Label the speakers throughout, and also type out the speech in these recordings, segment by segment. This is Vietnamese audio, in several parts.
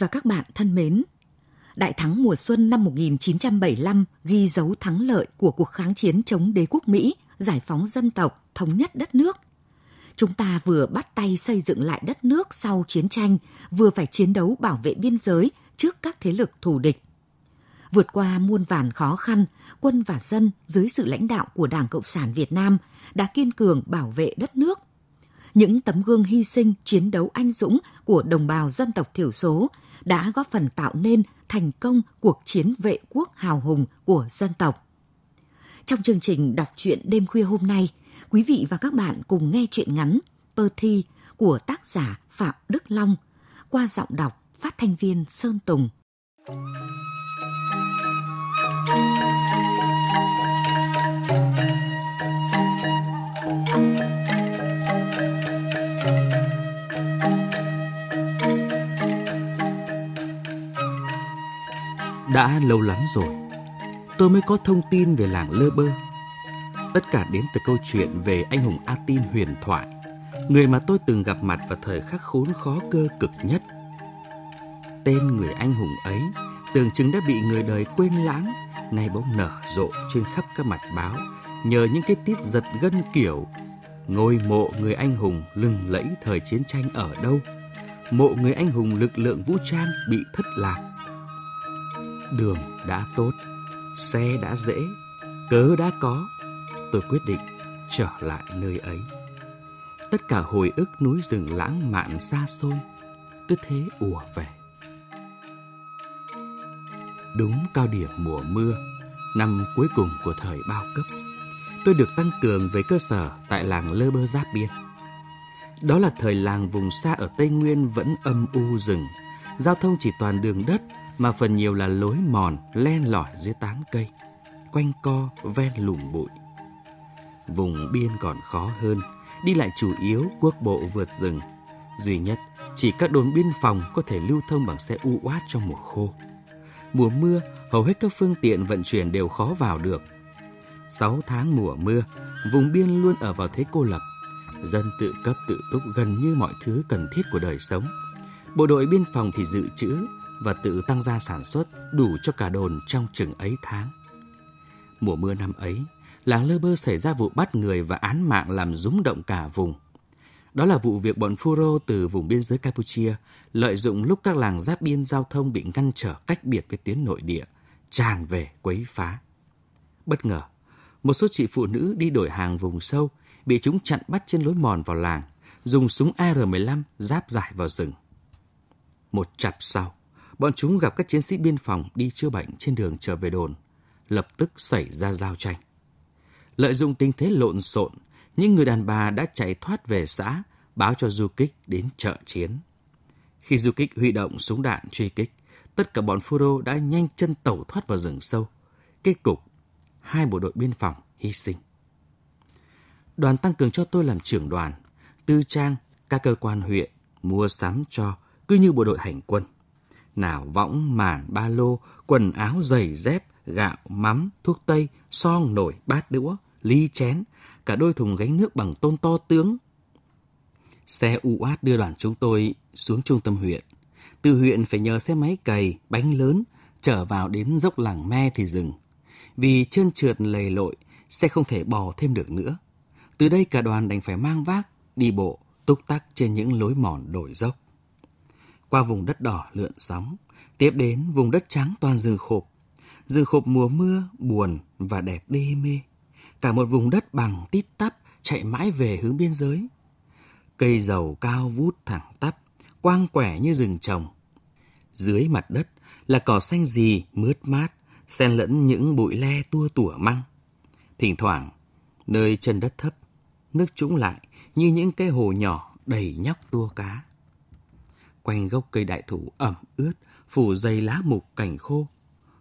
Speaker 1: và các bạn thân mến, Đại thắng mùa xuân năm 1975 ghi dấu thắng lợi của cuộc kháng chiến chống đế quốc Mỹ, giải phóng dân tộc, thống nhất đất nước. Chúng ta vừa bắt tay xây dựng lại đất nước sau chiến tranh, vừa phải chiến đấu bảo vệ biên giới trước các thế lực thù địch. Vượt qua muôn vàn khó khăn, quân và dân dưới sự lãnh đạo của Đảng Cộng sản Việt Nam đã kiên cường bảo vệ đất nước. Những tấm gương hy sinh, chiến đấu anh dũng của đồng bào dân tộc thiểu số đã góp phần tạo nên thành công cuộc chiến vệ quốc hào hùng của dân tộc. Trong chương trình đọc truyện đêm khuya hôm nay, quý vị và các bạn cùng nghe truyện ngắn Pơ Thi của tác giả Phạm Đức Long qua giọng đọc phát thanh viên Sơn Tùng. Thank you.
Speaker 2: Đã lâu lắm rồi, tôi mới có thông tin về làng Lơ Bơ. Tất cả đến từ câu chuyện về anh hùng A tin huyền thoại, người mà tôi từng gặp mặt vào thời khắc khốn khó cơ cực nhất. Tên người anh hùng ấy tưởng chừng đã bị người đời quên lãng, nay bỗng nở rộ trên khắp các mặt báo nhờ những cái tiết giật gân kiểu ngôi mộ người anh hùng lừng lẫy thời chiến tranh ở đâu, mộ người anh hùng lực lượng vũ trang bị thất lạc Đường đã tốt, xe đã dễ, cớ đã có, tôi quyết định trở lại nơi ấy. Tất cả hồi ức núi rừng lãng mạn xa xôi, cứ thế ùa về. Đúng cao điểm mùa mưa, năm cuối cùng của thời bao cấp, tôi được tăng cường về cơ sở tại làng Lơ Bơ Giáp Biên. Đó là thời làng vùng xa ở Tây Nguyên vẫn âm u rừng, giao thông chỉ toàn đường đất mà phần nhiều là lối mòn len lỏi dưới tán cây, quanh co ven lùm bụi. Vùng biên còn khó hơn, đi lại chủ yếu quốc bộ vượt rừng. Duy nhất chỉ các đồn biên phòng có thể lưu thông bằng xe u uát trong mùa khô. Mùa mưa, hầu hết các phương tiện vận chuyển đều khó vào được. Sáu tháng mùa mưa, vùng biên luôn ở vào thế cô lập. Dân tự cấp tự túc gần như mọi thứ cần thiết của đời sống. Bộ đội biên phòng thì dự trữ, và tự tăng gia sản xuất đủ cho cả đồn trong chừng ấy tháng. Mùa mưa năm ấy, làng Lơ Bơ xảy ra vụ bắt người và án mạng làm rúng động cả vùng. Đó là vụ việc bọn Phuro từ vùng biên giới Campuchia lợi dụng lúc các làng giáp biên giao thông bị ngăn trở cách biệt với tuyến nội địa, tràn về quấy phá. Bất ngờ, một số chị phụ nữ đi đổi hàng vùng sâu bị chúng chặn bắt trên lối mòn vào làng, dùng súng AR-15 giáp giải vào rừng. Một chặp sau, Bọn chúng gặp các chiến sĩ biên phòng đi chữa bệnh trên đường trở về đồn, lập tức xảy ra giao tranh. Lợi dụng tình thế lộn xộn, những người đàn bà đã chạy thoát về xã, báo cho du kích đến trợ chiến. Khi du kích huy động súng đạn truy kích, tất cả bọn phu đô đã nhanh chân tẩu thoát vào rừng sâu. Kết cục, hai bộ đội biên phòng hy sinh. Đoàn tăng cường cho tôi làm trưởng đoàn, tư trang, các cơ quan huyện, mua sắm cho, cứ như bộ đội hành quân nào võng màn ba lô, quần áo giày dép, gạo, mắm, thuốc tây, son, nổi, bát đũa, ly chén, cả đôi thùng gánh nước bằng tôn to tướng. Xe u át đưa đoàn chúng tôi xuống trung tâm huyện. Từ huyện phải nhờ xe máy cày, bánh lớn, trở vào đến dốc làng me thì dừng. Vì chân trượt lầy lội, xe không thể bò thêm được nữa. Từ đây cả đoàn đành phải mang vác, đi bộ, túc tắc trên những lối mòn đổi dốc qua vùng đất đỏ lượn sóng, tiếp đến vùng đất trắng toàn rừng khộp. Rừng khộp mùa mưa, buồn và đẹp đê mê. Cả một vùng đất bằng tít tắp chạy mãi về hướng biên giới. Cây dầu cao vút thẳng tắp, quang quẻ như rừng trồng. Dưới mặt đất là cỏ xanh gì mướt mát, xen lẫn những bụi le tua tủa măng. Thỉnh thoảng, nơi chân đất thấp, nước trũng lại như những cái hồ nhỏ đầy nhóc tua cá quanh gốc cây đại thụ ẩm ướt, phủ dày lá mục cảnh khô.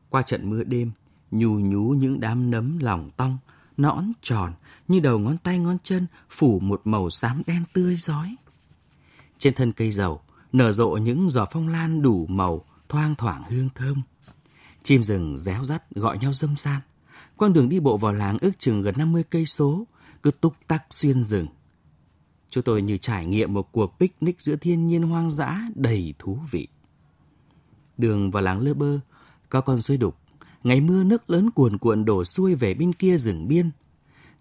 Speaker 2: Qua trận mưa đêm, nhù nhú những đám nấm lòng tong, nõn tròn như đầu ngón tay ngón chân phủ một màu xám đen tươi giói Trên thân cây dầu nở rộ những giò phong lan đủ màu, thoang thoảng hương thơm. Chim rừng réo rắt gọi nhau râm san. Con đường đi bộ vào làng ước chừng gần 50 cây số, cứ túc tắc xuyên rừng. Chúng tôi như trải nghiệm một cuộc picnic giữa thiên nhiên hoang dã đầy thú vị. Đường vào làng Lơ Bơ, có con suối đục. Ngày mưa nước lớn cuồn cuộn đổ xuôi về bên kia rừng biên.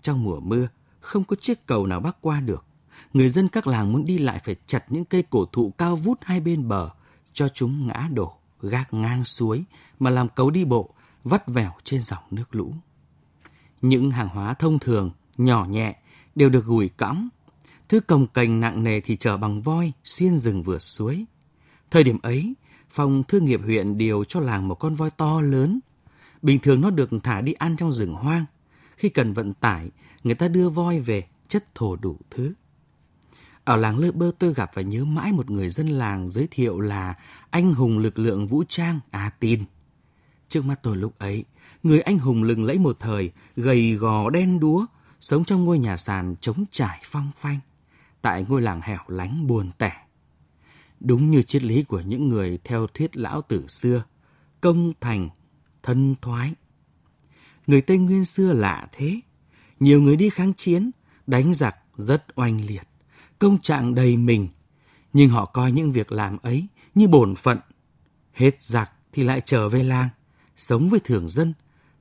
Speaker 2: Trong mùa mưa, không có chiếc cầu nào bắc qua được. Người dân các làng muốn đi lại phải chặt những cây cổ thụ cao vút hai bên bờ cho chúng ngã đổ, gác ngang suối mà làm cầu đi bộ, vắt vẻo trên dòng nước lũ. Những hàng hóa thông thường, nhỏ nhẹ đều được gùi cõng Thứ cồng cành nặng nề thì chở bằng voi, xuyên rừng vượt suối. Thời điểm ấy, phòng thương nghiệp huyện điều cho làng một con voi to lớn. Bình thường nó được thả đi ăn trong rừng hoang. Khi cần vận tải, người ta đưa voi về, chất thổ đủ thứ. Ở làng Lơ Bơ tôi gặp và nhớ mãi một người dân làng giới thiệu là anh hùng lực lượng vũ trang A Tin. Trước mắt tôi lúc ấy, người anh hùng lừng lẫy một thời, gầy gò đen đúa, sống trong ngôi nhà sàn trống trải phong phanh tại ngôi làng hẻo lánh buồn tẻ. Đúng như triết lý của những người theo thuyết lão tử xưa, công thành, thân thoái. Người Tây Nguyên xưa lạ thế, nhiều người đi kháng chiến, đánh giặc rất oanh liệt, công trạng đầy mình, nhưng họ coi những việc làm ấy như bổn phận. Hết giặc thì lại trở về làng, sống với thường dân,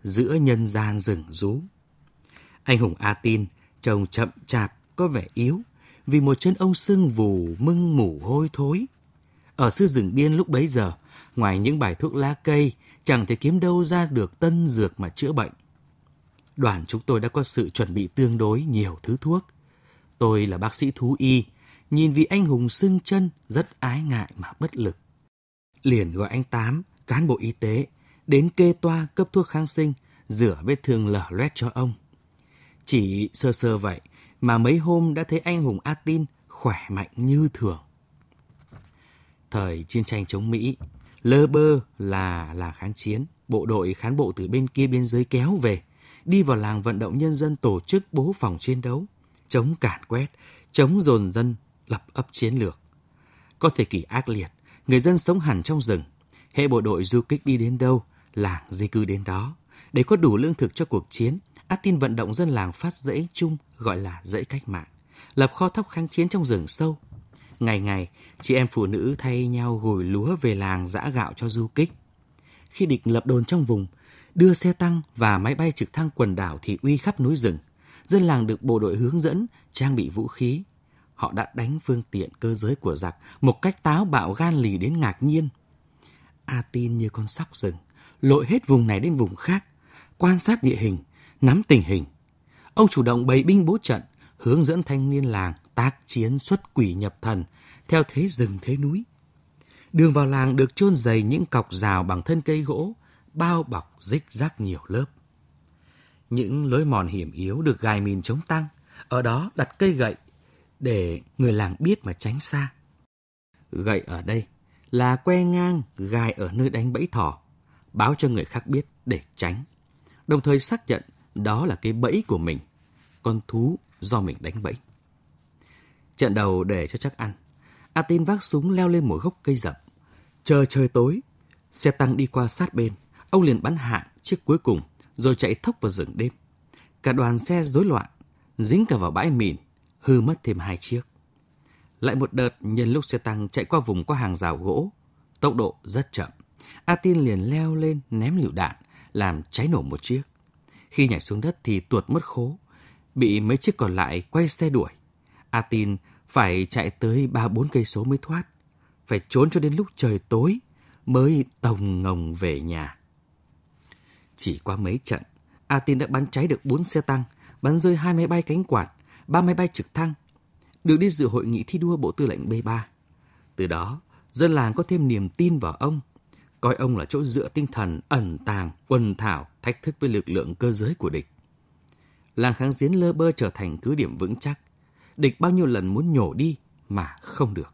Speaker 2: giữa nhân gian rừng rú. Anh hùng A Tin, chồng chậm chạp, có vẻ yếu, vì một chân ông sưng vù mưng mủ hôi thối. Ở xứ rừng điên lúc bấy giờ, ngoài những bài thuốc lá cây, chẳng thể kiếm đâu ra được tân dược mà chữa bệnh. Đoàn chúng tôi đã có sự chuẩn bị tương đối nhiều thứ thuốc. Tôi là bác sĩ thú y, nhìn vị anh hùng sưng chân rất ái ngại mà bất lực. Liền gọi anh Tám, cán bộ y tế, đến kê toa cấp thuốc kháng sinh, rửa vết thương lở loét cho ông. Chỉ sơ sơ vậy mà mấy hôm đã thấy anh hùng A tin khỏe mạnh như thường. Thời chiến tranh chống Mỹ, lơ bơ là là kháng chiến, bộ đội khán bộ từ bên kia biên giới kéo về, đi vào làng vận động nhân dân tổ chức bố phòng chiến đấu, chống cản quét, chống dồn dân, lập ấp chiến lược. Có thể kỳ ác liệt, người dân sống hẳn trong rừng, hệ bộ đội du kích đi đến đâu, làng di cư đến đó. Để có đủ lương thực cho cuộc chiến, tin vận động dân làng phát rẫy chung gọi là dãy cách mạng, lập kho thóc kháng chiến trong rừng sâu. Ngày ngày, chị em phụ nữ thay nhau gùi lúa về làng giã gạo cho du kích. Khi địch lập đồn trong vùng, đưa xe tăng và máy bay trực thăng quần đảo thì uy khắp núi rừng. Dân làng được bộ đội hướng dẫn, trang bị vũ khí. Họ đã đánh phương tiện cơ giới của giặc một cách táo bạo gan lì đến ngạc nhiên. A tin như con sóc rừng, lội hết vùng này đến vùng khác, quan sát địa hình, nắm tình hình. Ông chủ động bày binh bố trận, hướng dẫn thanh niên làng tác chiến xuất quỷ nhập thần, theo thế rừng thế núi. Đường vào làng được chôn dày những cọc rào bằng thân cây gỗ, bao bọc rích rác nhiều lớp. Những lối mòn hiểm yếu được gài mìn chống tăng, ở đó đặt cây gậy để người làng biết mà tránh xa. Gậy ở đây là que ngang gài ở nơi đánh bẫy thỏ, báo cho người khác biết để tránh, đồng thời xác nhận đó là cái bẫy của mình con thú do mình đánh bẫy. Trận đầu để cho chắc ăn, Atin vác súng leo lên một gốc cây rậm. Chờ trời tối, xe tăng đi qua sát bên, ông liền bắn hạ chiếc cuối cùng rồi chạy thốc vào rừng đêm. Cả đoàn xe rối loạn, dính cả vào bãi mìn, hư mất thêm hai chiếc. Lại một đợt nhân lúc xe tăng chạy qua vùng có hàng rào gỗ, tốc độ rất chậm. Atin liền leo lên ném lựu đạn, làm cháy nổ một chiếc. Khi nhảy xuống đất thì tuột mất khố, bị mấy chiếc còn lại quay xe đuổi. A Tin phải chạy tới ba bốn cây số mới thoát, phải trốn cho đến lúc trời tối mới tồng ngồng về nhà. Chỉ qua mấy trận, A Tin đã bắn cháy được 4 xe tăng, bắn rơi hai máy bay cánh quạt, ba máy bay trực thăng, được đi dự hội nghị thi đua Bộ Tư lệnh B3. Từ đó, dân làng có thêm niềm tin vào ông, coi ông là chỗ dựa tinh thần ẩn tàng, quần thảo, thách thức với lực lượng cơ giới của địch làng kháng chiến lơ bơ trở thành cứ điểm vững chắc. Địch bao nhiêu lần muốn nhổ đi mà không được.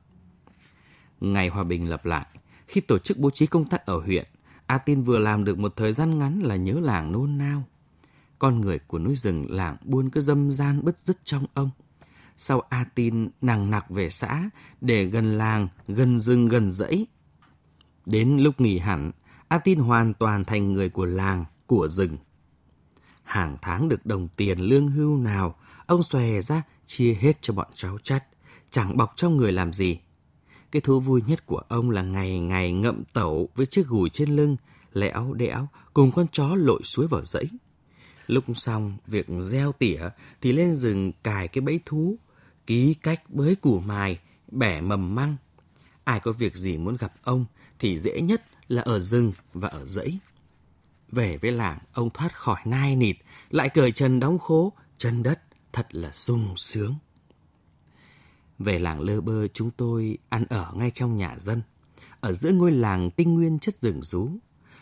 Speaker 2: Ngày hòa bình lập lại, khi tổ chức bố trí công tác ở huyện, A Tin vừa làm được một thời gian ngắn là nhớ làng nôn nao. Con người của núi rừng làng buôn cứ dâm gian bứt rứt trong ông. Sau A Tin nàng nặc về xã, để gần làng, gần rừng, gần dãy. Đến lúc nghỉ hẳn, A Tin hoàn toàn thành người của làng, của rừng, hàng tháng được đồng tiền lương hưu nào, ông xòe ra chia hết cho bọn cháu chắt, chẳng bọc trong người làm gì. Cái thú vui nhất của ông là ngày ngày ngậm tẩu với chiếc gùi trên lưng, lẽo đẽo cùng con chó lội suối vào dãy. Lúc xong việc gieo tỉa thì lên rừng cài cái bẫy thú, ký cách bới củ mài, bẻ mầm măng. Ai có việc gì muốn gặp ông thì dễ nhất là ở rừng và ở dãy. Về với làng, ông thoát khỏi nai nịt, lại cởi trần đóng khố, chân đất, thật là sung sướng. Về làng lơ bơ chúng tôi ăn ở ngay trong nhà dân, ở giữa ngôi làng tinh nguyên chất rừng rú.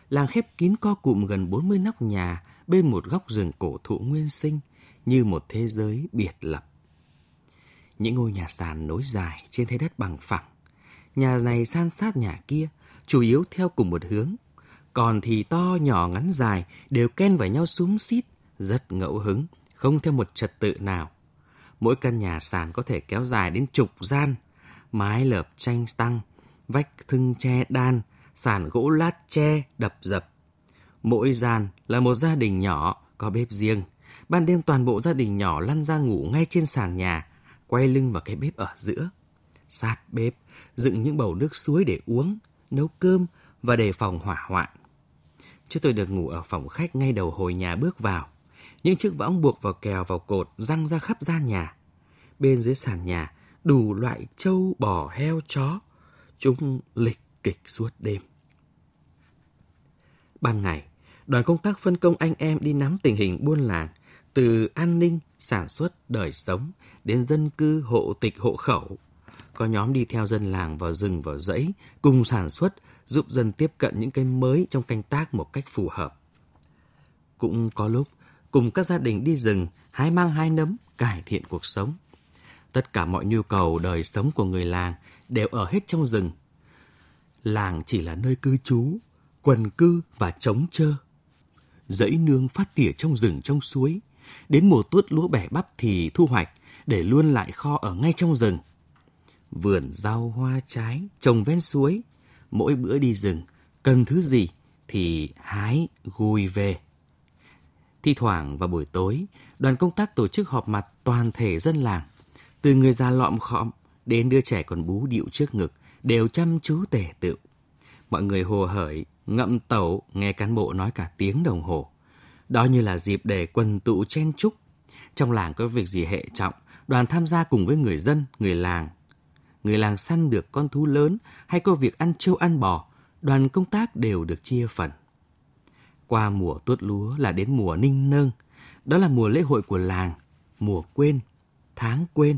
Speaker 2: Làng khép kín co cụm gần 40 nóc nhà bên một góc rừng cổ thụ nguyên sinh như một thế giới biệt lập. Những ngôi nhà sàn nối dài trên thế đất bằng phẳng. Nhà này san sát nhà kia, chủ yếu theo cùng một hướng, còn thì to nhỏ ngắn dài đều ken vào nhau xúm xít, rất ngẫu hứng, không theo một trật tự nào. Mỗi căn nhà sàn có thể kéo dài đến chục gian, mái lợp tranh tăng, vách thưng tre đan, sàn gỗ lát tre đập dập. Mỗi gian là một gia đình nhỏ có bếp riêng. Ban đêm toàn bộ gia đình nhỏ lăn ra ngủ ngay trên sàn nhà, quay lưng vào cái bếp ở giữa. Sát bếp, dựng những bầu nước suối để uống, nấu cơm và đề phòng hỏa hoạn chứ tôi được ngủ ở phòng khách ngay đầu hồi nhà bước vào. Những chiếc võng buộc vào kèo vào cột răng ra khắp gian nhà. Bên dưới sàn nhà, đủ loại trâu, bò, heo, chó. Chúng lịch kịch suốt đêm. Ban ngày, đoàn công tác phân công anh em đi nắm tình hình buôn làng, từ an ninh, sản xuất, đời sống, đến dân cư, hộ tịch, hộ khẩu. Có nhóm đi theo dân làng vào rừng, vào dãy, cùng sản xuất, giúp dân tiếp cận những cái mới trong canh tác một cách phù hợp. Cũng có lúc, cùng các gia đình đi rừng, hái mang hai nấm, cải thiện cuộc sống. Tất cả mọi nhu cầu đời sống của người làng đều ở hết trong rừng. Làng chỉ là nơi cư trú, quần cư và trống trơ. Dãy nương phát tỉa trong rừng trong suối, đến mùa tuốt lúa bẻ bắp thì thu hoạch để luôn lại kho ở ngay trong rừng. Vườn rau hoa trái trồng ven suối mỗi bữa đi rừng, cần thứ gì thì hái gùi về. Thi thoảng vào buổi tối, đoàn công tác tổ chức họp mặt toàn thể dân làng. Từ người già lọm khọm đến đứa trẻ còn bú điệu trước ngực đều chăm chú tề tựu. Mọi người hồ hởi, ngậm tẩu nghe cán bộ nói cả tiếng đồng hồ. Đó như là dịp để quần tụ chen chúc. Trong làng có việc gì hệ trọng, đoàn tham gia cùng với người dân, người làng người làng săn được con thú lớn hay có việc ăn trâu ăn bò, đoàn công tác đều được chia phần. Qua mùa tuốt lúa là đến mùa ninh nâng, đó là mùa lễ hội của làng, mùa quên, tháng quên,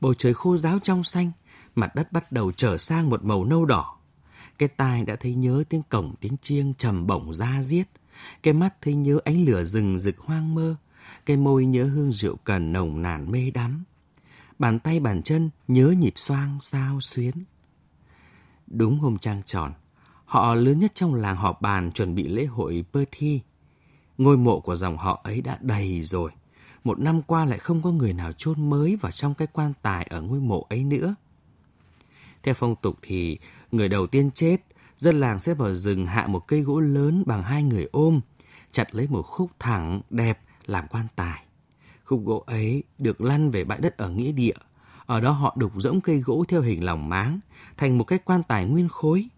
Speaker 2: bầu trời khô giáo trong xanh, mặt đất bắt đầu trở sang một màu nâu đỏ. Cái tai đã thấy nhớ tiếng cổng tiếng chiêng trầm bổng ra giết, cái mắt thấy nhớ ánh lửa rừng rực hoang mơ, cái môi nhớ hương rượu cần nồng nàn mê đắm, bàn tay bàn chân nhớ nhịp xoang sao xuyến. Đúng hôm trăng tròn, họ lớn nhất trong làng họ bàn chuẩn bị lễ hội bơ thi. Ngôi mộ của dòng họ ấy đã đầy rồi. Một năm qua lại không có người nào chôn mới vào trong cái quan tài ở ngôi mộ ấy nữa. Theo phong tục thì người đầu tiên chết, dân làng sẽ vào rừng hạ một cây gỗ lớn bằng hai người ôm, chặt lấy một khúc thẳng đẹp làm quan tài. Khúc gỗ ấy được lăn về bãi đất ở nghĩa địa. Ở đó họ đục rỗng cây gỗ theo hình lòng máng, thành một cái quan tài nguyên khối.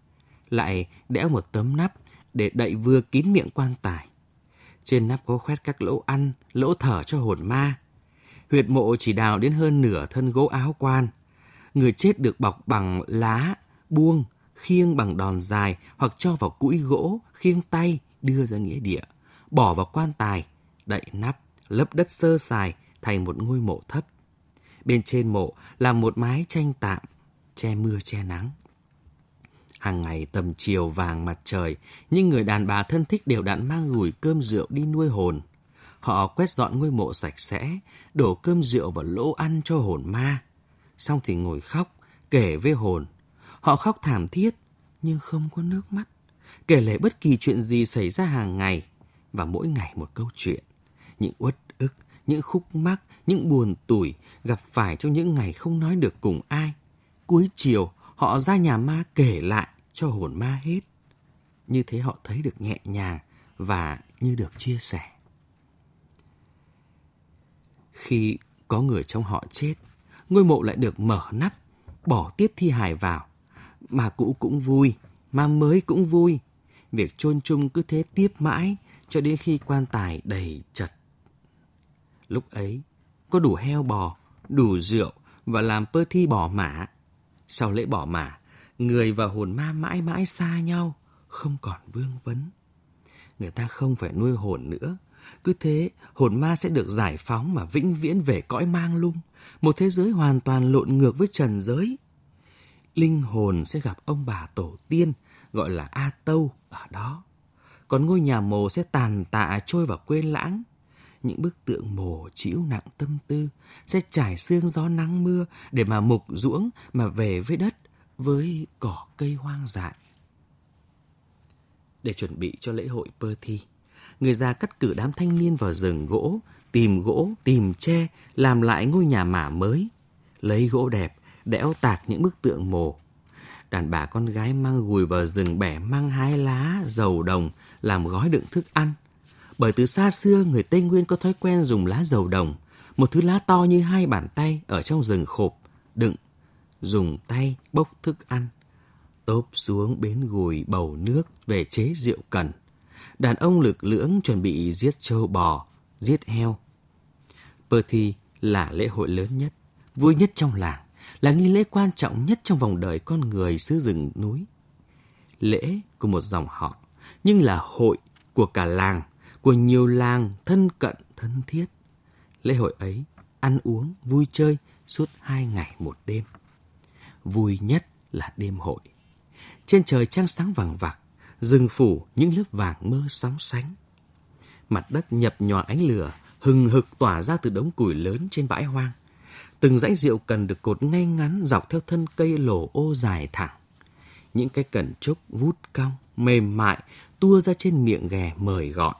Speaker 2: Lại đẽo một tấm nắp để đậy vừa kín miệng quan tài. Trên nắp có khoét các lỗ ăn, lỗ thở cho hồn ma. Huyệt mộ chỉ đào đến hơn nửa thân gỗ áo quan. Người chết được bọc bằng lá, buông, khiêng bằng đòn dài hoặc cho vào cũi gỗ, khiêng tay, đưa ra nghĩa địa, bỏ vào quan tài, đậy nắp lấp đất sơ sài thành một ngôi mộ thấp. Bên trên mộ là một mái tranh tạm, che mưa che nắng. Hàng ngày tầm chiều vàng mặt trời, những người đàn bà thân thích đều đặn mang gùi cơm rượu đi nuôi hồn. Họ quét dọn ngôi mộ sạch sẽ, đổ cơm rượu vào lỗ ăn cho hồn ma. Xong thì ngồi khóc, kể với hồn. Họ khóc thảm thiết, nhưng không có nước mắt. Kể lể bất kỳ chuyện gì xảy ra hàng ngày, và mỗi ngày một câu chuyện những uất ức, những khúc mắc, những buồn tủi gặp phải trong những ngày không nói được cùng ai. Cuối chiều, họ ra nhà ma kể lại cho hồn ma hết. Như thế họ thấy được nhẹ nhàng và như được chia sẻ. Khi có người trong họ chết, ngôi mộ lại được mở nắp, bỏ tiếp thi hài vào. Mà cũ cũng vui, mà mới cũng vui. Việc chôn chung cứ thế tiếp mãi cho đến khi quan tài đầy chật Lúc ấy, có đủ heo bò, đủ rượu và làm pơ thi bỏ mã. Sau lễ bỏ mã, người và hồn ma mãi mãi xa nhau, không còn vương vấn. Người ta không phải nuôi hồn nữa. Cứ thế, hồn ma sẽ được giải phóng mà vĩnh viễn về cõi mang lung, một thế giới hoàn toàn lộn ngược với trần giới. Linh hồn sẽ gặp ông bà tổ tiên, gọi là A Tâu, ở đó. Còn ngôi nhà mồ sẽ tàn tạ trôi vào quên lãng, những bức tượng mồ chịu nặng tâm tư, sẽ trải xương gió nắng mưa để mà mục ruỗng mà về với đất, với cỏ cây hoang dại. Để chuẩn bị cho lễ hội Pơ Thi, người già cắt cử đám thanh niên vào rừng gỗ, tìm gỗ, tìm tre, làm lại ngôi nhà mả mới. Lấy gỗ đẹp, đẽo tạc những bức tượng mồ. Đàn bà con gái mang gùi vào rừng bẻ mang hái lá, dầu đồng, làm gói đựng thức ăn – bởi từ xa xưa người Tây Nguyên có thói quen dùng lá dầu đồng, một thứ lá to như hai bàn tay ở trong rừng khộp, đựng, dùng tay bốc thức ăn. Tốp xuống bến gùi bầu nước về chế rượu cần. Đàn ông lực lưỡng chuẩn bị giết trâu bò, giết heo. Pơ thi là lễ hội lớn nhất, vui nhất trong làng, là nghi lễ quan trọng nhất trong vòng đời con người xứ rừng núi. Lễ của một dòng họ, nhưng là hội của cả làng của nhiều làng thân cận thân thiết. Lễ hội ấy ăn uống, vui chơi suốt hai ngày một đêm. Vui nhất là đêm hội. Trên trời trăng sáng vàng vạc, rừng phủ những lớp vàng mơ sóng sánh. Mặt đất nhập nhòa ánh lửa, hừng hực tỏa ra từ đống củi lớn trên bãi hoang. Từng dãy rượu cần được cột ngay ngắn dọc theo thân cây lổ ô dài thẳng. Những cái cần trúc vút cong, mềm mại, tua ra trên miệng ghè mời gọi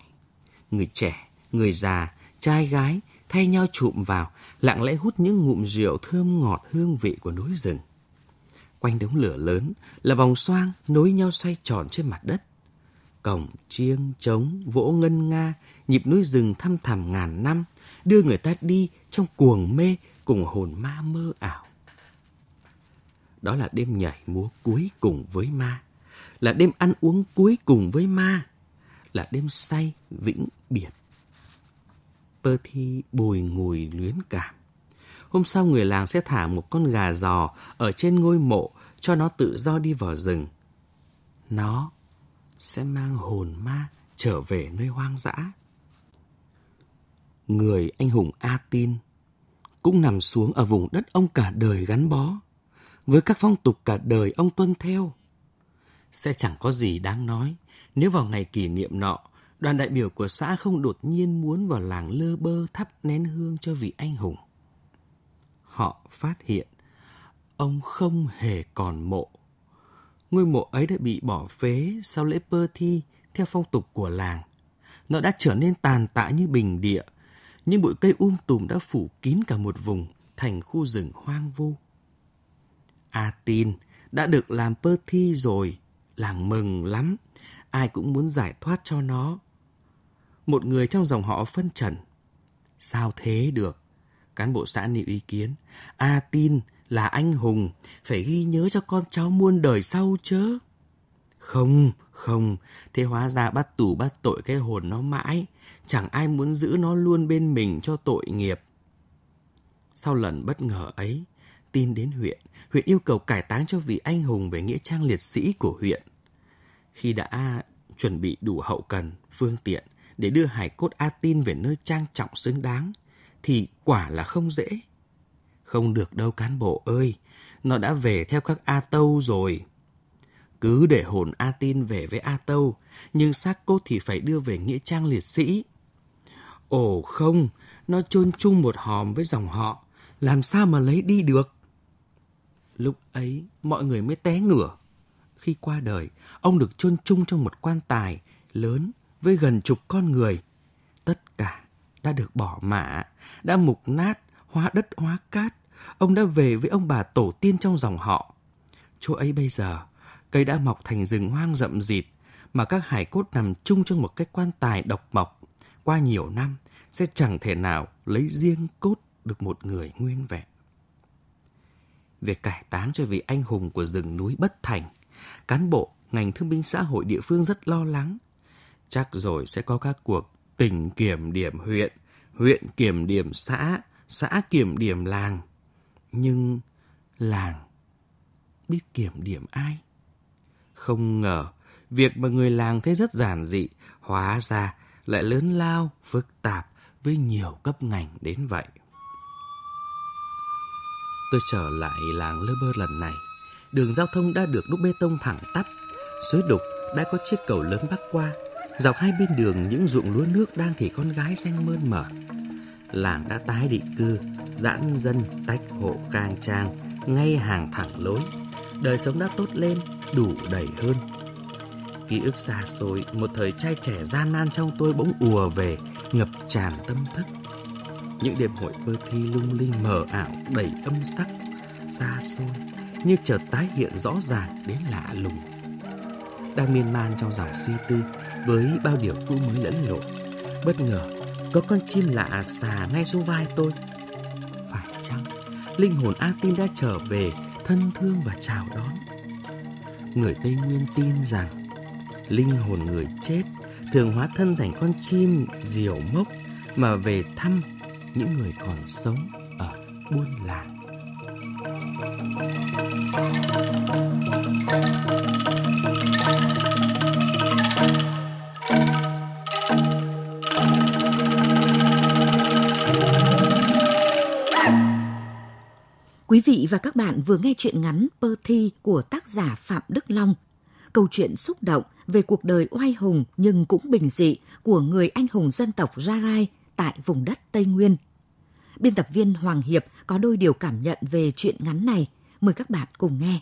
Speaker 2: người trẻ, người già, trai gái thay nhau chụm vào, lặng lẽ hút những ngụm rượu thơm ngọt hương vị của núi rừng. Quanh đống lửa lớn là vòng xoang nối nhau xoay tròn trên mặt đất. Cổng, chiêng, trống, vỗ ngân nga, nhịp núi rừng thăm thẳm ngàn năm, đưa người ta đi trong cuồng mê cùng hồn ma mơ ảo. Đó là đêm nhảy múa cuối cùng với ma, là đêm ăn uống cuối cùng với ma là đêm say vĩnh biệt. Pơ thi bồi ngồi luyến cảm. Hôm sau người làng sẽ thả một con gà giò ở trên ngôi mộ cho nó tự do đi vào rừng. Nó sẽ mang hồn ma trở về nơi hoang dã. Người anh hùng A tin cũng nằm xuống ở vùng đất ông cả đời gắn bó, với các phong tục cả đời ông tuân theo. Sẽ chẳng có gì đáng nói nếu vào ngày kỷ niệm nọ, đoàn đại biểu của xã không đột nhiên muốn vào làng lơ bơ thắp nén hương cho vị anh hùng. Họ phát hiện ông không hề còn mộ. Ngôi mộ ấy đã bị bỏ phế sau lễ pơ thi theo phong tục của làng. Nó đã trở nên tàn tạ như bình địa, những bụi cây um tùm đã phủ kín cả một vùng thành khu rừng hoang vu. A tin đã được làm pơ thi rồi, làng mừng lắm ai cũng muốn giải thoát cho nó. Một người trong dòng họ phân trần. Sao thế được? Cán bộ xã nêu ý kiến. A tin là anh hùng, phải ghi nhớ cho con cháu muôn đời sau chớ. Không, không, thế hóa ra bắt tù bắt tội cái hồn nó mãi, chẳng ai muốn giữ nó luôn bên mình cho tội nghiệp. Sau lần bất ngờ ấy, tin đến huyện, huyện yêu cầu cải táng cho vị anh hùng về nghĩa trang liệt sĩ của huyện. Khi đã chuẩn bị đủ hậu cần, phương tiện để đưa hải cốt A Tin về nơi trang trọng xứng đáng, thì quả là không dễ. Không được đâu cán bộ ơi, nó đã về theo các A Tâu rồi. Cứ để hồn A Tin về với A Tâu, nhưng xác cốt thì phải đưa về Nghĩa Trang Liệt Sĩ. Ồ không, nó chôn chung một hòm với dòng họ, làm sao mà lấy đi được? Lúc ấy, mọi người mới té ngửa, khi qua đời, ông được chôn chung trong một quan tài lớn với gần chục con người. Tất cả đã được bỏ mạ, đã mục nát, hóa đất hóa cát. Ông đã về với ông bà tổ tiên trong dòng họ. Chỗ ấy bây giờ, cây đã mọc thành rừng hoang rậm rịt, mà các hải cốt nằm chung trong một cái quan tài độc mộc. Qua nhiều năm, sẽ chẳng thể nào lấy riêng cốt được một người nguyên vẹn. Việc cải táng cho vị anh hùng của rừng núi bất thành – Cán bộ, ngành thương binh xã hội địa phương rất lo lắng. Chắc rồi sẽ có các cuộc tỉnh kiểm điểm huyện, huyện kiểm điểm xã, xã kiểm điểm làng. Nhưng làng biết kiểm điểm ai? Không ngờ, việc mà người làng thấy rất giản dị, hóa ra lại lớn lao, phức tạp với nhiều cấp ngành đến vậy. Tôi trở lại làng Lơ Bơ lần này đường giao thông đã được đúc bê tông thẳng tắp. Suối đục đã có chiếc cầu lớn bắc qua. Dọc hai bên đường những ruộng lúa nước đang thì con gái xanh mơn mởn. Làng đã tái định cư, giãn dân, tách hộ khang trang, ngay hàng thẳng lối. Đời sống đã tốt lên, đủ đầy hơn. Ký ức xa xôi, một thời trai trẻ gian nan trong tôi bỗng ùa về, ngập tràn tâm thức. Những đêm hội bơ thi lung linh mờ ảo đầy âm sắc, xa xôi, như chợt tái hiện rõ ràng đến lạ lùng. Đang miên man trong dòng suy tư với bao điều cũ mới lẫn lộn, bất ngờ có con chim lạ xà ngay xuống vai tôi. Phải chăng linh hồn A Tin đã trở về thân thương và chào đón? Người Tây Nguyên tin rằng linh hồn người chết thường hóa thân thành con chim diều mốc mà về thăm những người còn sống ở buôn làng. Quý vị
Speaker 1: và các bạn vừa nghe chuyện ngắn Pơ Thi của tác giả Phạm Đức Long. Câu chuyện xúc động về cuộc đời oai hùng nhưng cũng bình dị của người anh hùng dân tộc Gia Rai tại vùng đất Tây Nguyên biên tập viên Hoàng Hiệp có đôi điều cảm nhận về chuyện ngắn này. Mời các bạn cùng nghe.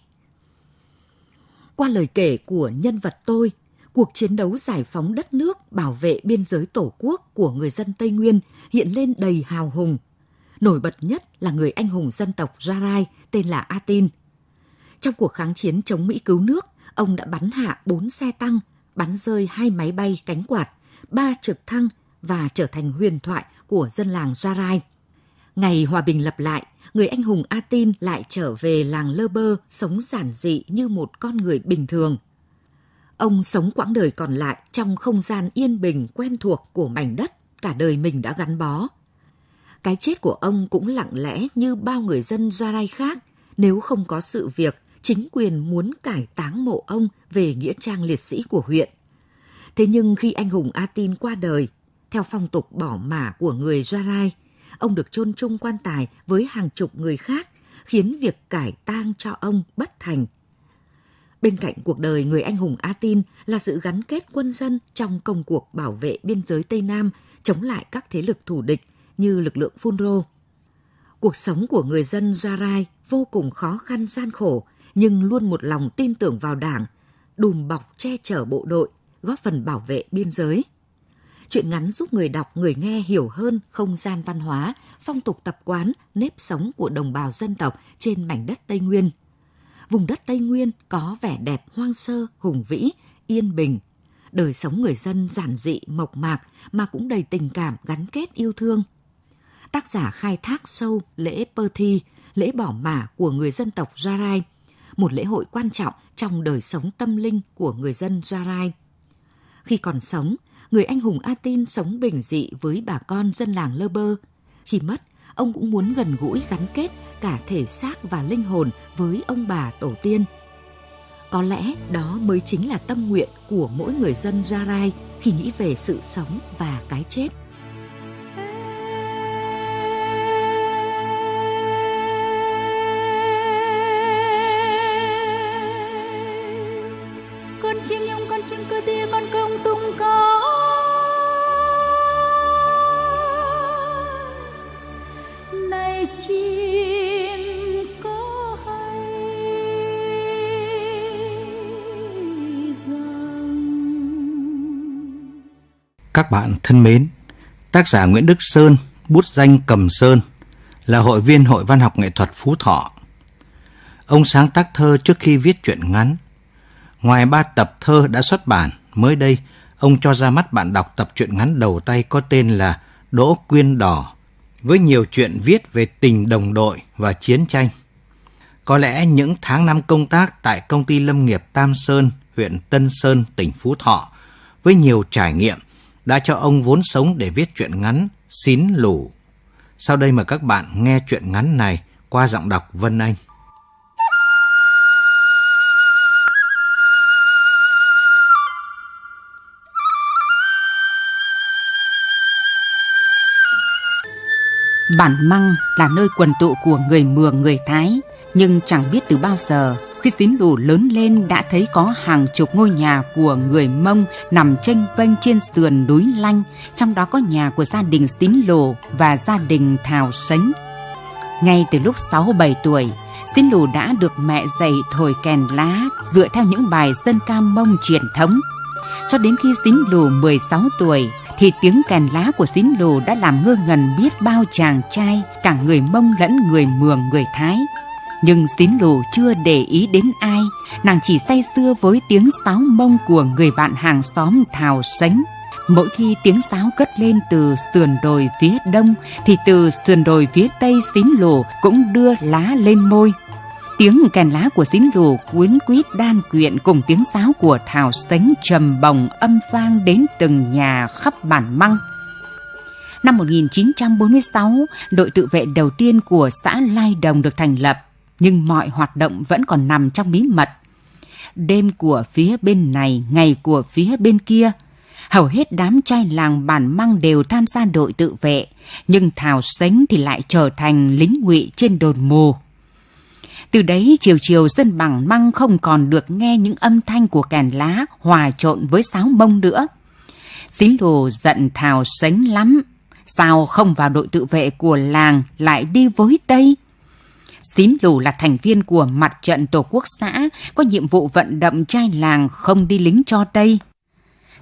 Speaker 1: Qua lời kể của nhân vật tôi, cuộc chiến đấu giải phóng đất nước, bảo vệ biên giới tổ quốc của người dân Tây Nguyên hiện lên đầy hào hùng. Nổi bật nhất là người anh hùng dân tộc Jarai tên là a tin Trong cuộc kháng chiến chống Mỹ cứu nước, ông đã bắn hạ 4 xe tăng, bắn rơi hai máy bay cánh quạt, ba trực thăng và trở thành huyền thoại của dân làng Jarai. Ngày hòa bình lập lại, người anh hùng A Tin lại trở về làng Lơ Bơ sống giản dị như một con người bình thường. Ông sống quãng đời còn lại trong không gian yên bình quen thuộc của mảnh đất cả đời mình đã gắn bó. Cái chết của ông cũng lặng lẽ như bao người dân Gia khác nếu không có sự việc chính quyền muốn cải táng mộ ông về nghĩa trang liệt sĩ của huyện. Thế nhưng khi anh hùng A Tin qua đời, theo phong tục bỏ mả của người Gia ông được chôn chung quan tài với hàng chục người khác, khiến việc cải tang cho ông bất thành. Bên cạnh cuộc đời người anh hùng A Tin là sự gắn kết quân dân trong công cuộc bảo vệ biên giới Tây Nam chống lại các thế lực thù địch như lực lượng Phun Rô. Cuộc sống của người dân Gia Rai vô cùng khó khăn gian khổ, nhưng luôn một lòng tin tưởng vào đảng, đùm bọc che chở bộ đội, góp phần bảo vệ biên giới. Chuyện ngắn giúp người đọc, người nghe hiểu hơn không gian văn hóa, phong tục tập quán, nếp sống của đồng bào dân tộc trên mảnh đất Tây Nguyên. Vùng đất Tây Nguyên có vẻ đẹp hoang sơ, hùng vĩ, yên bình. Đời sống người dân giản dị, mộc mạc mà cũng đầy tình cảm gắn kết yêu thương. Tác giả khai thác sâu lễ Pơ Thi, lễ bỏ mả của người dân tộc gia Jarai, một lễ hội quan trọng trong đời sống tâm linh của người dân gia Jarai. Khi còn sống, người anh hùng A Tin sống bình dị với bà con dân làng Lơ Bơ. Khi mất, ông cũng muốn gần gũi gắn kết cả thể xác và linh hồn với ông bà tổ tiên. Có lẽ đó mới chính là tâm nguyện của mỗi người dân Gia Rai khi nghĩ về sự sống và cái chết.
Speaker 2: bạn thân mến, tác giả Nguyễn Đức Sơn, bút danh Cầm Sơn, là hội viên Hội Văn học Nghệ thuật Phú Thọ. Ông sáng tác thơ trước khi viết truyện ngắn. Ngoài ba tập thơ đã xuất bản, mới đây ông cho ra mắt bạn đọc tập truyện ngắn đầu tay có tên là Đỗ Quyên Đỏ, với nhiều chuyện viết về tình đồng đội và chiến tranh. Có lẽ những tháng năm công tác tại công ty lâm nghiệp Tam Sơn, huyện Tân Sơn, tỉnh Phú Thọ, với nhiều trải nghiệm đã cho ông vốn sống để viết truyện ngắn Xín Lủ. Sau đây mời các bạn nghe truyện ngắn này qua giọng đọc Vân Anh.
Speaker 3: Bản Măng là nơi quần tụ của người Mường, người Thái, nhưng chẳng biết từ bao giờ khi xín đủ lớn lên đã thấy có hàng chục ngôi nhà của người Mông nằm tranh vênh trên sườn núi Lanh, trong đó có nhà của gia đình Xín Lù và gia đình Thảo Sánh. Ngay từ lúc 6-7 tuổi, Xín Lù đã được mẹ dạy thổi kèn lá dựa theo những bài dân ca Mông truyền thống. Cho đến khi Xín Lù 16 tuổi, thì tiếng kèn lá của xín đồ đã làm ngơ ngẩn biết bao chàng trai cả người mông lẫn người mường người thái nhưng xín đồ chưa để ý đến ai nàng chỉ say sưa với tiếng sáo mông của người bạn hàng xóm thào sánh mỗi khi tiếng sáo cất lên từ sườn đồi phía đông thì từ sườn đồi phía tây xín lồ cũng đưa lá lên môi Tiếng kèn lá của xín lù quyến quýt đan quyện cùng tiếng sáo của thảo sánh trầm bồng âm vang đến từng nhà khắp bản măng. Năm 1946, đội tự vệ đầu tiên của xã Lai Đồng được thành lập, nhưng mọi hoạt động vẫn còn nằm trong bí mật. Đêm của phía bên này, ngày của phía bên kia – hầu hết đám trai làng bản măng đều tham gia đội tự vệ, nhưng Thảo Sánh thì lại trở thành lính ngụy trên đồn mù. Từ đấy chiều chiều dân bằng măng không còn được nghe những âm thanh của kèn lá hòa trộn với sáo mông nữa. xín lù giận thào sánh lắm. Sao không vào đội tự vệ của làng lại đi với Tây? Xín Lù là thành viên của mặt trận Tổ quốc xã, có nhiệm vụ vận động trai làng không đi lính cho Tây.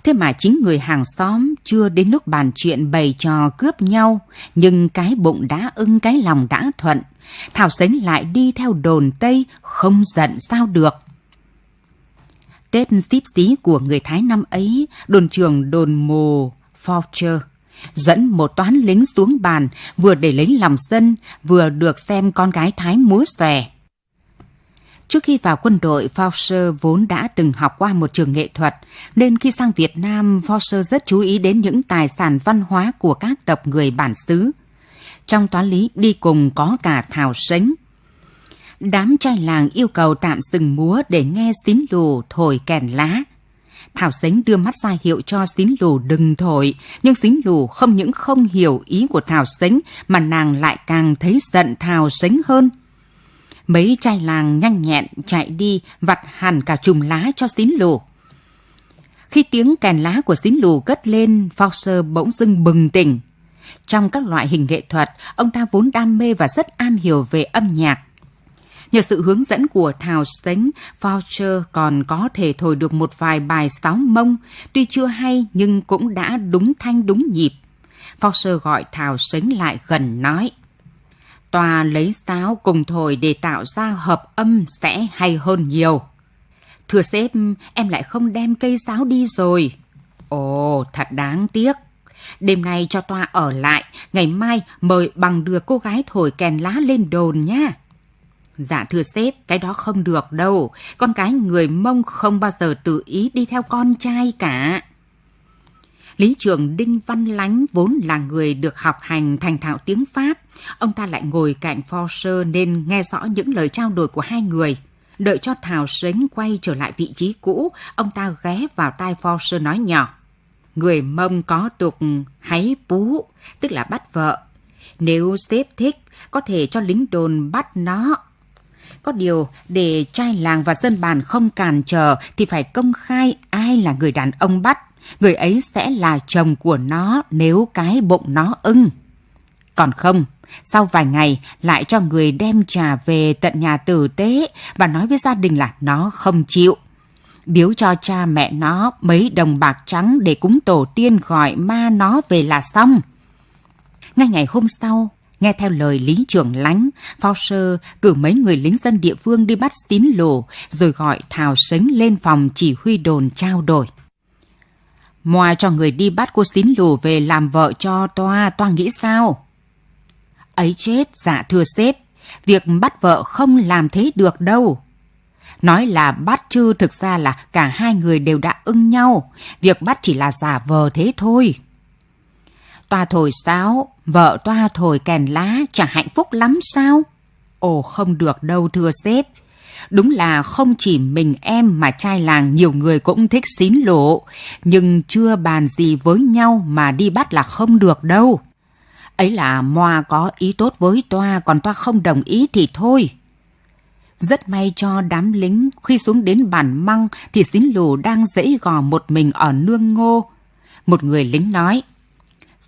Speaker 3: Thế mà chính người hàng xóm chưa đến lúc bàn chuyện bày trò cướp nhau, nhưng cái bụng đã ưng cái lòng đã thuận, Thảo Sánh lại đi theo đồn Tây, không giận sao được. Tết xíp xí của người Thái năm ấy, đồn trường đồn mồ Forcher dẫn một toán lính xuống bàn vừa để lấy lòng sân vừa được xem con gái Thái múa xòe. Trước khi vào quân đội, Faucher vốn đã từng học qua một trường nghệ thuật, nên khi sang Việt Nam, Faucher rất chú ý đến những tài sản văn hóa của các tộc người bản xứ trong toán lý đi cùng có cả Thảo Sánh. Đám trai làng yêu cầu tạm dừng múa để nghe xín lù thổi kèn lá. Thảo Sánh đưa mắt ra hiệu cho xín lù đừng thổi, nhưng xín lù không những không hiểu ý của Thảo Sánh mà nàng lại càng thấy giận Thảo Sánh hơn. Mấy trai làng nhanh nhẹn chạy đi vặt hẳn cả chùm lá cho xín lù. Khi tiếng kèn lá của xín lù cất lên, Foster bỗng dưng bừng tỉnh. Trong các loại hình nghệ thuật, ông ta vốn đam mê và rất am hiểu về âm nhạc. Nhờ sự hướng dẫn của Thảo Sánh, Foucher còn có thể thổi được một vài bài sáo mông, tuy chưa hay nhưng cũng đã đúng thanh đúng nhịp. Foucher gọi Thảo Sánh lại gần nói. Tòa lấy sáo cùng thổi để tạo ra hợp âm sẽ hay hơn nhiều. Thưa sếp, em lại không đem cây sáo đi rồi. Ồ, thật đáng tiếc. Đêm nay cho Toa ở lại, ngày mai mời bằng đưa cô gái thổi kèn lá lên đồn nha. Dạ thưa sếp, cái đó không được đâu. Con cái người Mông không bao giờ tự ý đi theo con trai cả. Lý trưởng Đinh Văn Lánh vốn là người được học hành thành thạo tiếng Pháp. Ông ta lại ngồi cạnh Forster nên nghe rõ những lời trao đổi của hai người. Đợi cho Thảo Sến quay trở lại vị trí cũ, ông ta ghé vào tai Forster nói nhỏ người Mông có tục háy pú, tức là bắt vợ. Nếu sếp thích, có thể cho lính đồn bắt nó. Có điều, để trai làng và dân bàn không cản trở thì phải công khai ai là người đàn ông bắt. Người ấy sẽ là chồng của nó nếu cái bụng nó ưng. Còn không, sau vài ngày lại cho người đem trà về tận nhà tử tế và nói với gia đình là nó không chịu biếu cho cha mẹ nó mấy đồng bạc trắng để cúng tổ tiên gọi ma nó về là xong. Ngay ngày hôm sau, nghe theo lời lính trưởng lánh, Faucher cử mấy người lính dân địa phương đi bắt tín lù, rồi gọi Thảo Sánh lên phòng chỉ huy đồn trao đổi. Ngoài cho người đi bắt cô tín lù về làm vợ cho Toa, Toa nghĩ sao? Ấy chết, dạ thưa sếp, việc bắt vợ không làm thế được đâu. Nói là bắt chư thực ra là cả hai người đều đã ưng nhau. Việc bắt chỉ là giả vờ thế thôi. Toa thổi sao, vợ toa thổi kèn lá chẳng hạnh phúc lắm sao? Ồ không được đâu thưa sếp. Đúng là không chỉ mình em mà trai làng nhiều người cũng thích xín lộ, nhưng chưa bàn gì với nhau mà đi bắt là không được đâu. Ấy là Moa có ý tốt với Toa còn Toa không đồng ý thì thôi. Rất may cho đám lính khi xuống đến bản măng thì xín lù đang dãy gò một mình ở nương ngô. Một người lính nói,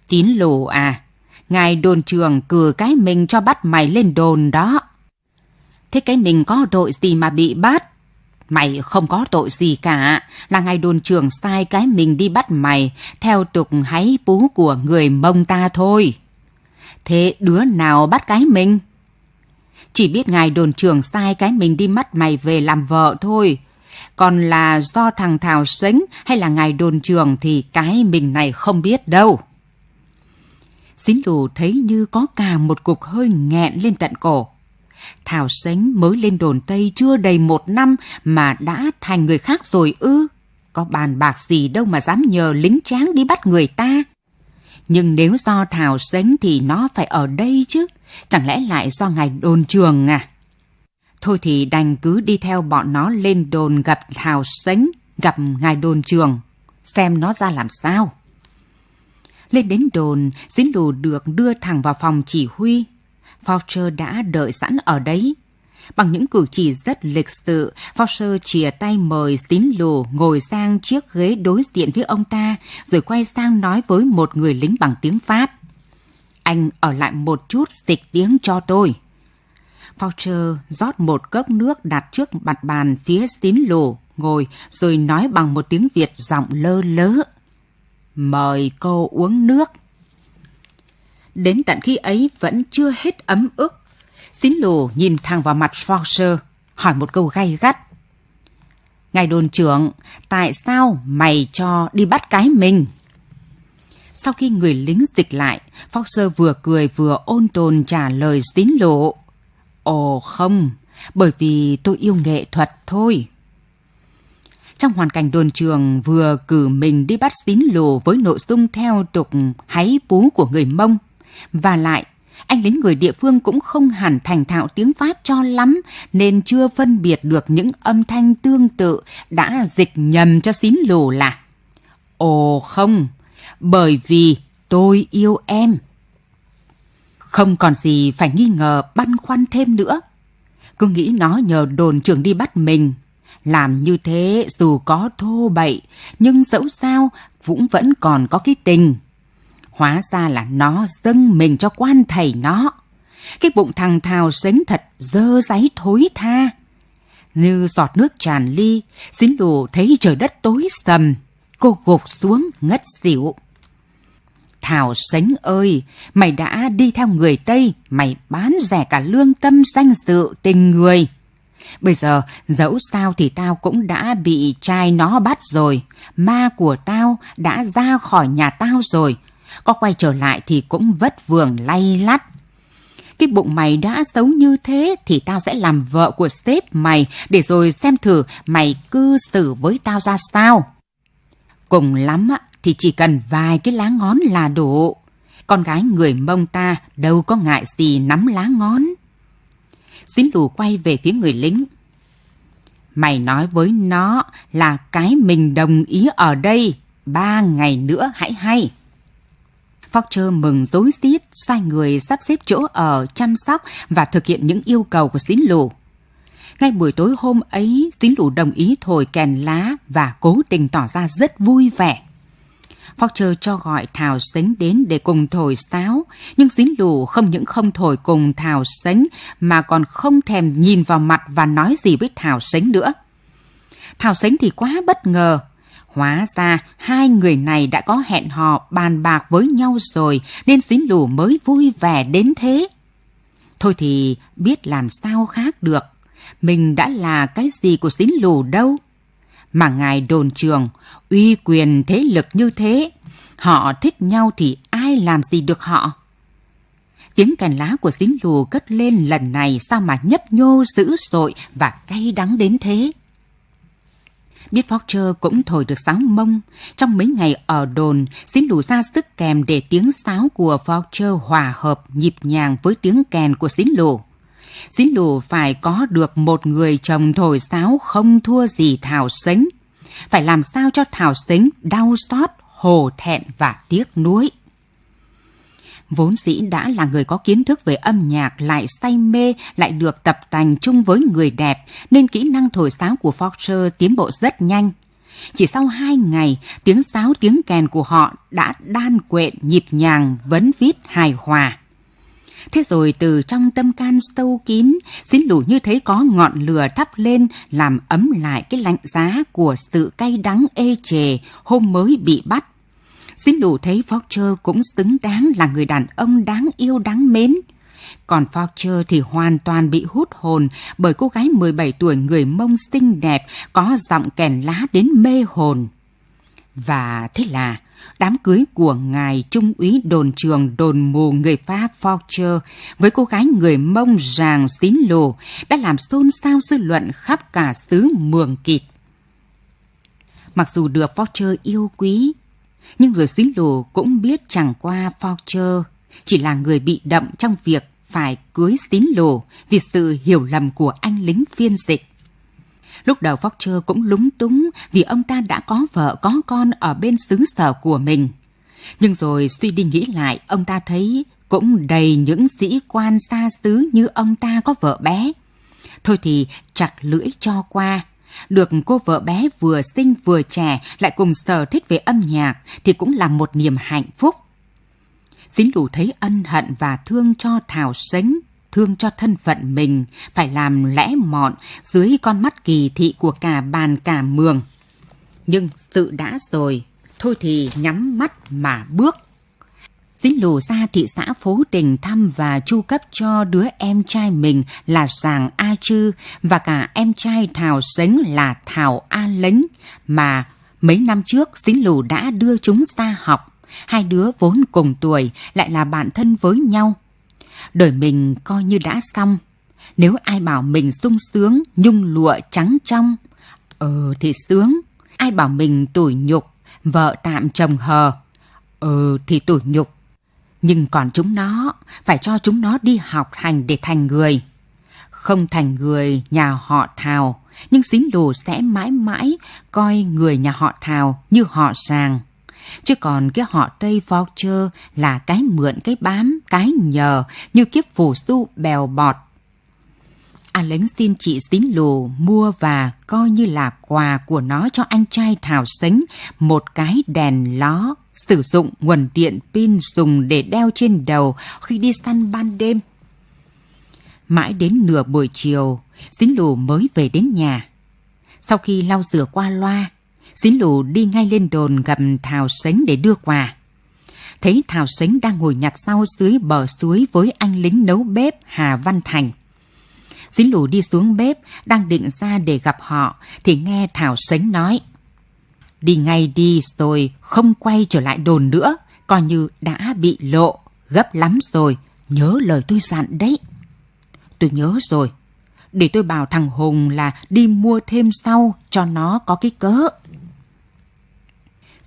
Speaker 3: Tín lù à, ngài đồn trường cử cái mình cho bắt mày lên đồn đó. Thế cái mình có tội gì mà bị bắt? Mày không có tội gì cả, là ngài đồn trưởng sai cái mình đi bắt mày, theo tục hái bú của người mông ta thôi. Thế đứa nào bắt cái mình? Chỉ biết ngài đồn trưởng sai cái mình đi mắt mày về làm vợ thôi. Còn là do thằng Thảo Sánh hay là ngài đồn trưởng thì cái mình này không biết đâu. Xín lù thấy như có cả một cục hơi nghẹn lên tận cổ. Thảo Sánh mới lên đồn Tây chưa đầy một năm mà đã thành người khác rồi ư. Có bàn bạc gì đâu mà dám nhờ lính tráng đi bắt người ta. Nhưng nếu do Thảo Sánh thì nó phải ở đây chứ. Chẳng lẽ lại do ngài đồn trường à? Thôi thì đành cứ đi theo bọn nó lên đồn gặp Hào Sánh, gặp ngài đồn trường, xem nó ra làm sao. Lên đến đồn, dính đồ được đưa thẳng vào phòng chỉ huy. Foucher đã đợi sẵn ở đấy. Bằng những cử chỉ rất lịch sự, Foucher chìa tay mời dính lù ngồi sang chiếc ghế đối diện với ông ta, rồi quay sang nói với một người lính bằng tiếng Pháp. Anh ở lại một chút dịch tiếng cho tôi. Foucher rót một cốc nước đặt trước mặt bàn phía tín lù, ngồi rồi nói bằng một tiếng Việt giọng lơ lớ. Mời cô uống nước. Đến tận khi ấy vẫn chưa hết ấm ức. Tín lù nhìn thẳng vào mặt Foucher, hỏi một câu gay gắt. Ngài đồn trưởng, tại sao mày cho đi bắt cái mình? Sau khi người lính dịch lại, Foster vừa cười vừa ôn tồn trả lời xín lộ. Ồ không, bởi vì tôi yêu nghệ thuật thôi. Trong hoàn cảnh đồn trường vừa cử mình đi bắt xín lồ với nội dung theo tục háy bú của người Mông. Và lại, anh lính người địa phương cũng không hẳn thành thạo tiếng Pháp cho lắm nên chưa phân biệt được những âm thanh tương tự đã dịch nhầm cho xín lồ là Ồ không, bởi vì tôi yêu em. Không còn gì phải nghi ngờ băn khoăn thêm nữa. Cứ nghĩ nó nhờ đồn trưởng đi bắt mình. Làm như thế dù có thô bậy, nhưng dẫu sao cũng vẫn còn có cái tình. Hóa ra là nó dâng mình cho quan thầy nó. Cái bụng thằng Thào sến thật dơ giấy thối tha. Như giọt nước tràn ly, xín đủ thấy trời đất tối sầm. Cô gục xuống ngất xỉu. Thảo Sánh ơi, mày đã đi theo người Tây, mày bán rẻ cả lương tâm danh dự tình người. Bây giờ, dẫu sao thì tao cũng đã bị trai nó bắt rồi, ma của tao đã ra khỏi nhà tao rồi, có quay trở lại thì cũng vất vưởng lay lắt. Cái bụng mày đã xấu như thế thì tao sẽ làm vợ của sếp mày để rồi xem thử mày cư xử với tao ra sao. Cùng lắm thì chỉ cần vài cái lá ngón là đủ. Con gái người Mông ta đâu có ngại gì nắm lá ngón. xín lù quay về phía người lính. Mày nói với nó là cái mình đồng ý ở đây, ba ngày nữa hãy hay. Foster mừng rối rít sai người sắp xếp chỗ ở, chăm sóc và thực hiện những yêu cầu của xín lù. Ngay buổi tối hôm ấy, xín lù đồng ý thổi kèn lá và cố tình tỏ ra rất vui vẻ. Foster cho gọi Thảo Sánh đến để cùng thổi sáo, nhưng dính lù không những không thổi cùng Thảo Sánh mà còn không thèm nhìn vào mặt và nói gì với Thảo Sánh nữa. Thảo Sánh thì quá bất ngờ. Hóa ra hai người này đã có hẹn hò bàn bạc với nhau rồi nên dính lù mới vui vẻ đến thế. Thôi thì biết làm sao khác được. Mình đã là cái gì của dính lù đâu mà ngài đồn trường, uy quyền thế lực như thế, họ thích nhau thì ai làm gì được họ? Tiếng cành lá của xính lù cất lên lần này sao mà nhấp nhô dữ dội và cay đắng đến thế? biết Foster cũng thổi được sáo mông. Trong mấy ngày ở đồn, xin lù ra sức kèm để tiếng sáo của Foster hòa hợp nhịp nhàng với tiếng kèn của xín lù. Xín lù phải có được một người chồng thổi sáo không thua gì Thảo Sánh. Phải làm sao cho Thảo Sánh đau xót, hồ thẹn và tiếc nuối. Vốn dĩ đã là người có kiến thức về âm nhạc lại say mê, lại được tập tành chung với người đẹp, nên kỹ năng thổi sáo của Forger tiến bộ rất nhanh. Chỉ sau hai ngày, tiếng sáo tiếng kèn của họ đã đan quện nhịp nhàng, vấn vít hài hòa. Thế rồi từ trong tâm can sâu kín, dín lù như thấy có ngọn lửa thắp lên làm ấm lại cái lạnh giá của sự cay đắng ê chề hôm mới bị bắt. Dín lù thấy Forcher cũng xứng đáng là người đàn ông đáng yêu đáng mến. Còn Forcher thì hoàn toàn bị hút hồn bởi cô gái 17 tuổi người mông xinh đẹp có giọng kèn lá đến mê hồn. Và thế là đám cưới của ngài trung úy đồn trường đồn mù người Pháp Forcher với cô gái người Mông Giàng Tín Lồ đã làm xôn xao dư luận khắp cả xứ Mường Kịt. Mặc dù được Forcher yêu quý, nhưng người Tín Lồ cũng biết chẳng qua Forcher chỉ là người bị đậm trong việc phải cưới Tín Lồ vì sự hiểu lầm của anh lính phiên dịch Lúc đầu Foster cũng lúng túng vì ông ta đã có vợ có con ở bên xứ sở của mình. Nhưng rồi suy đi nghĩ lại, ông ta thấy cũng đầy những sĩ quan xa xứ như ông ta có vợ bé. Thôi thì chặt lưỡi cho qua. Được cô vợ bé vừa sinh vừa trẻ lại cùng sở thích về âm nhạc thì cũng là một niềm hạnh phúc. Dính đủ thấy ân hận và thương cho Thảo Sánh thương cho thân phận mình phải làm lẽ mọn dưới con mắt kỳ thị của cả bàn cả mường. Nhưng sự đã rồi, thôi thì nhắm mắt mà bước. Dính lù ra thị xã Phố Tình thăm và chu cấp cho đứa em trai mình là Giàng A Chư và cả em trai Thảo Sánh là Thảo A Lính mà mấy năm trước Dính lù đã đưa chúng ta học. Hai đứa vốn cùng tuổi lại là bạn thân với nhau Đời mình coi như đã xong. Nếu ai bảo mình sung sướng, nhung lụa trắng trong, ờ thì sướng. Ai bảo mình tủi nhục, vợ tạm chồng hờ, ờ thì tủi nhục. Nhưng còn chúng nó, phải cho chúng nó đi học hành để thành người. Không thành người nhà họ Thào, nhưng xính lù sẽ mãi mãi coi người nhà họ Thào như họ sàng. Chứ còn cái họ Tây voucher là cái mượn, cái bám, cái nhờ như kiếp phù du bèo bọt. A à, lính xin chị xín lù mua và coi như là quà của nó cho anh trai Thảo Sánh một cái đèn ló sử dụng nguồn điện pin dùng để đeo trên đầu khi đi săn ban đêm. Mãi đến nửa buổi chiều, xín lù mới về đến nhà. Sau khi lau rửa qua loa, Xín lù đi ngay lên đồn gặp Thảo Sánh để đưa quà. Thấy Thảo Sánh đang ngồi nhặt sau dưới bờ suối với anh lính nấu bếp Hà Văn Thành. Xín lù đi xuống bếp, đang định ra để gặp họ, thì nghe Thảo Sánh nói. Đi ngay đi rồi, không quay trở lại đồn nữa, coi như đã bị lộ, gấp lắm rồi, nhớ lời tôi dặn đấy. Tôi nhớ rồi, để tôi bảo thằng Hùng là đi mua thêm sau cho nó có cái cớ.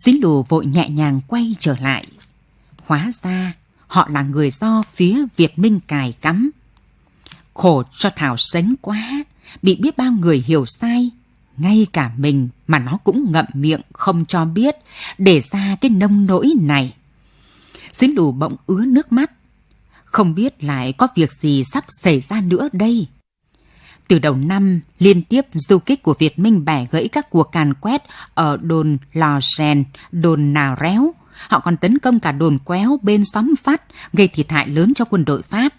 Speaker 3: Dính lù vội nhẹ nhàng quay trở lại. Hóa ra, họ là người do phía Việt Minh cài cắm. Khổ cho Thảo sánh quá, bị biết bao người hiểu sai. Ngay cả mình mà nó cũng ngậm miệng không cho biết, để ra cái nông nỗi này. Dính lù bỗng ứa nước mắt. Không biết lại có việc gì sắp xảy ra nữa đây. Từ đầu năm, liên tiếp du kích của Việt Minh bẻ gãy các cuộc càn quét ở đồn Lò Rèn, đồn Nào Réo. Họ còn tấn công cả đồn Quéo bên xóm Phát, gây thiệt hại lớn cho quân đội Pháp.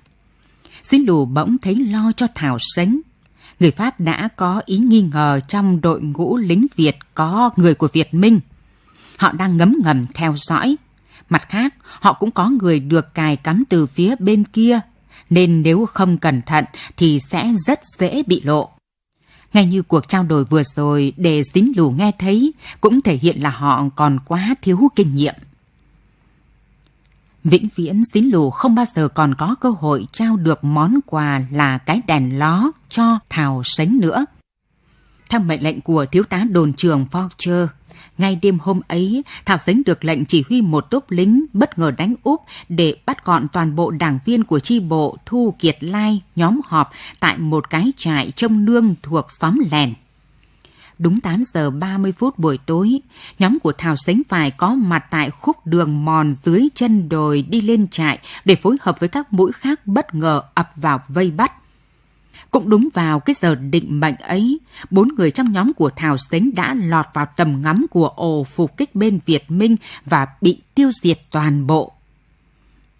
Speaker 3: Xin lù bỗng thấy lo cho Thảo Sánh. Người Pháp đã có ý nghi ngờ trong đội ngũ lính Việt có người của Việt Minh. Họ đang ngấm ngầm theo dõi. Mặt khác, họ cũng có người được cài cắm từ phía bên kia nên nếu không cẩn thận thì sẽ rất dễ bị lộ. Ngay như cuộc trao đổi vừa rồi để dính lù nghe thấy cũng thể hiện là họ còn quá thiếu kinh nghiệm. Vĩnh viễn dính lù không bao giờ còn có cơ hội trao được món quà là cái đèn ló cho Thảo Sánh nữa. Theo mệnh lệnh của thiếu tá đồn trường Forcher. Ngay đêm hôm ấy, Thảo Sánh được lệnh chỉ huy một tốp lính bất ngờ đánh úp để bắt gọn toàn bộ đảng viên của chi bộ Thu Kiệt Lai nhóm họp tại một cái trại trông nương thuộc xóm Lèn. Đúng 8 giờ 30 phút buổi tối, nhóm của Thảo Sánh phải có mặt tại khúc đường mòn dưới chân đồi đi lên trại để phối hợp với các mũi khác bất ngờ ập vào vây bắt cũng đúng vào cái giờ định mệnh ấy, bốn người trong nhóm của Thảo Sánh đã lọt vào tầm ngắm của ổ phục kích bên Việt Minh và bị tiêu diệt toàn bộ.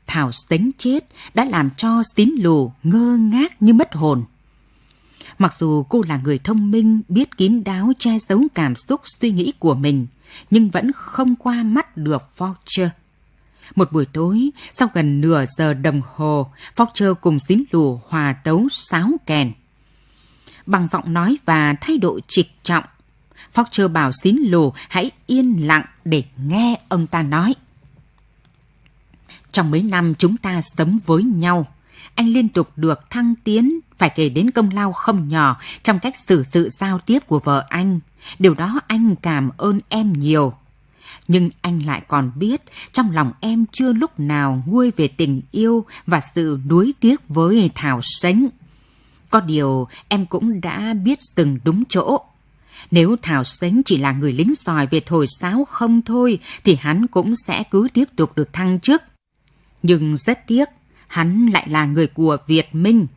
Speaker 3: Thảo Sánh chết đã làm cho xín lù ngơ ngác như mất hồn. Mặc dù cô là người thông minh, biết kín đáo che giấu cảm xúc suy nghĩ của mình, nhưng vẫn không qua mắt được Vulture. Một buổi tối, sau gần nửa giờ đồng hồ, Fokker cùng dín lù hòa tấu sáo kèn. Bằng giọng nói và thái độ trịch trọng, Fokker bảo dín lù hãy yên lặng để nghe ông ta nói. Trong mấy năm chúng ta sống với nhau, anh liên tục được thăng tiến, phải kể đến công lao không nhỏ trong cách xử sự giao tiếp của vợ anh. Điều đó anh cảm ơn em nhiều nhưng anh lại còn biết trong lòng em chưa lúc nào nguôi về tình yêu và sự nuối tiếc với Thảo Sánh. Có điều em cũng đã biết từng đúng chỗ. Nếu Thảo Sánh chỉ là người lính sòi về thổi sáo không thôi thì hắn cũng sẽ cứ tiếp tục được thăng chức. Nhưng rất tiếc, hắn lại là người của Việt Minh.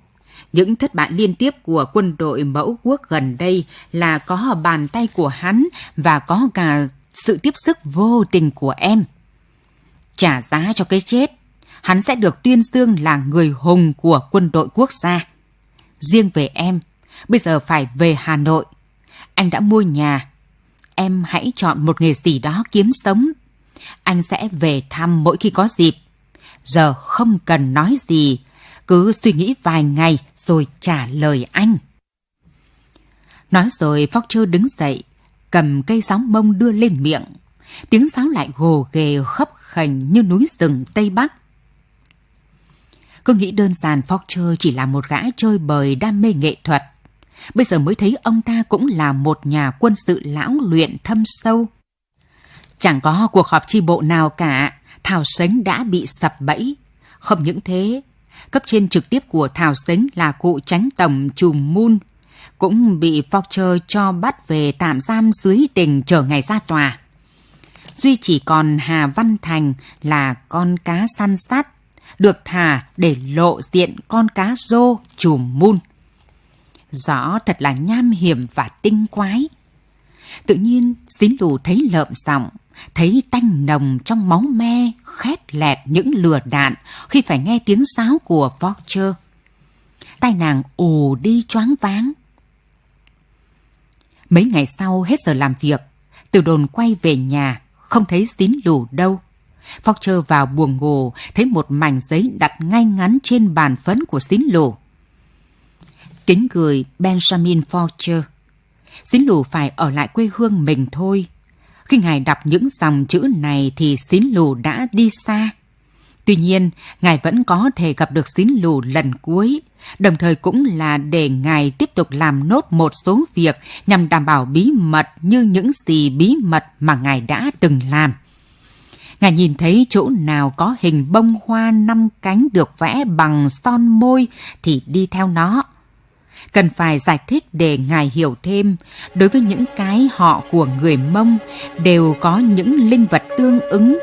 Speaker 3: Những thất bại liên tiếp của quân đội mẫu quốc gần đây là có bàn tay của hắn và có cả sự tiếp sức vô tình của em. Trả giá cho cái chết, hắn sẽ được tuyên dương là người hùng của quân đội quốc gia. Riêng về em, bây giờ phải về Hà Nội. Anh đã mua nhà. Em hãy chọn một nghề gì đó kiếm sống. Anh sẽ về thăm mỗi khi có dịp. Giờ không cần nói gì, cứ suy nghĩ vài ngày rồi trả lời anh. Nói rồi Fokker đứng dậy, cầm cây sáo mông đưa lên miệng. Tiếng sáo lại gồ ghề khóc khành như núi rừng Tây Bắc. Cứ nghĩ đơn giản Fokker chỉ là một gã chơi bời đam mê nghệ thuật. Bây giờ mới thấy ông ta cũng là một nhà quân sự lão luyện thâm sâu. Chẳng có cuộc họp chi bộ nào cả, Thảo Sánh đã bị sập bẫy. Không những thế, cấp trên trực tiếp của Thảo Sánh là cụ tránh tổng Trùm Mun cũng bị Forcher cho bắt về tạm giam dưới tình chờ ngày ra tòa. Duy chỉ còn Hà Văn Thành là con cá săn sát, được thả để lộ diện con cá rô chùm mun. Rõ thật là nham hiểm và tinh quái. Tự nhiên, xín lù thấy lợm giọng, thấy tanh nồng trong máu me khét lẹt những lửa đạn khi phải nghe tiếng sáo của Vulture. Tai nàng ù đi choáng váng, Mấy ngày sau hết giờ làm việc, từ đồn quay về nhà, không thấy xín lù đâu. Fokker vào buồng ngủ, thấy một mảnh giấy đặt ngay ngắn trên bàn phấn của xín lù. Kính gửi Benjamin Fokker. Xín lù phải ở lại quê hương mình thôi. Khi ngài đọc những dòng chữ này thì xín lù đã đi xa. Tuy nhiên, Ngài vẫn có thể gặp được xín lù lần cuối, đồng thời cũng là để Ngài tiếp tục làm nốt một số việc nhằm đảm bảo bí mật như những gì bí mật mà Ngài đã từng làm. Ngài nhìn thấy chỗ nào có hình bông hoa năm cánh được vẽ bằng son môi thì đi theo nó. Cần phải giải thích để Ngài hiểu thêm, đối với những cái họ của người Mông đều có những linh vật tương ứng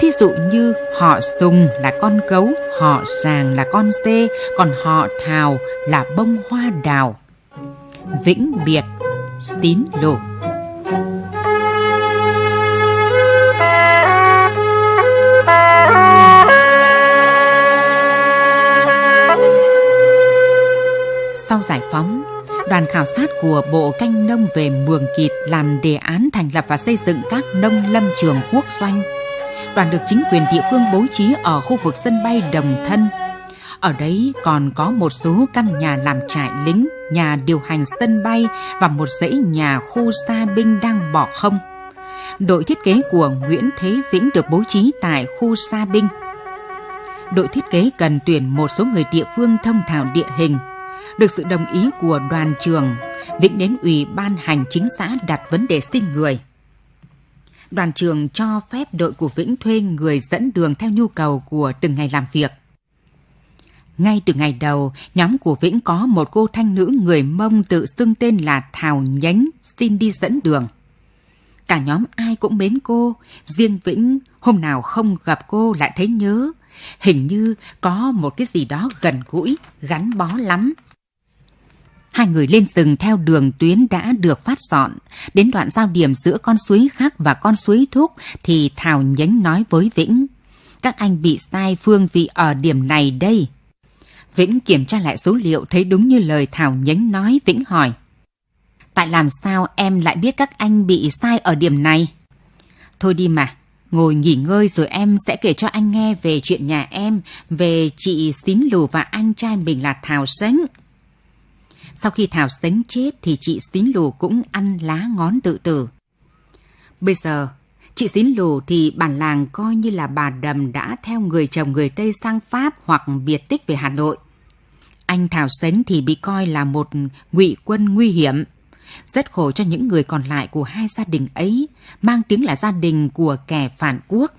Speaker 3: Thí dụ như họ Sùng là con gấu, họ Sàng là con dê, còn họ thào là bông hoa đào. Vĩnh biệt, tín lộ. Sau giải phóng, đoàn khảo sát của Bộ Canh Nông về Mường Kịt làm đề án thành lập và xây dựng các nông lâm trường quốc doanh đoàn được chính quyền địa phương bố trí ở khu vực sân bay Đồng Thân. Ở đấy còn có một số căn nhà làm trại lính, nhà điều hành sân bay và một dãy nhà khu xa binh đang bỏ không. Đội thiết kế của Nguyễn Thế Vĩnh được bố trí tại khu xa binh. Đội thiết kế cần tuyển một số người địa phương thông thạo địa hình. Được sự đồng ý của đoàn trường, Vĩnh đến Ủy ban Hành chính xã đặt vấn đề xin người – đoàn trường cho phép đội của Vĩnh thuê người dẫn đường theo nhu cầu của từng ngày làm việc. Ngay từ ngày đầu, nhóm của Vĩnh có một cô thanh nữ người Mông tự xưng tên là Thảo Nhánh xin đi dẫn đường. Cả nhóm ai cũng mến cô, riêng Vĩnh hôm nào không gặp cô lại thấy nhớ. Hình như có một cái gì đó gần gũi, gắn bó lắm. Hai người lên rừng theo đường tuyến đã được phát dọn. Đến đoạn giao điểm giữa con suối khác và con suối thúc thì Thảo nhánh nói với Vĩnh. Các anh bị sai phương vị ở điểm này đây. Vĩnh kiểm tra lại số liệu thấy đúng như lời Thảo nhánh nói Vĩnh hỏi. Tại làm sao em lại biết các anh bị sai ở điểm này? Thôi đi mà, ngồi nghỉ ngơi rồi em sẽ kể cho anh nghe về chuyện nhà em, về chị xín lù và anh trai mình là Thảo Sánh. Sau khi Thảo Sánh chết thì chị Xín Lù cũng ăn lá ngón tự tử. Bây giờ, chị Xín Lù thì bản làng coi như là bà Đầm đã theo người chồng người Tây sang Pháp hoặc biệt tích về Hà Nội. Anh Thảo Sánh thì bị coi là một ngụy quân nguy hiểm. Rất khổ cho những người còn lại của hai gia đình ấy, mang tiếng là gia đình của kẻ phản quốc.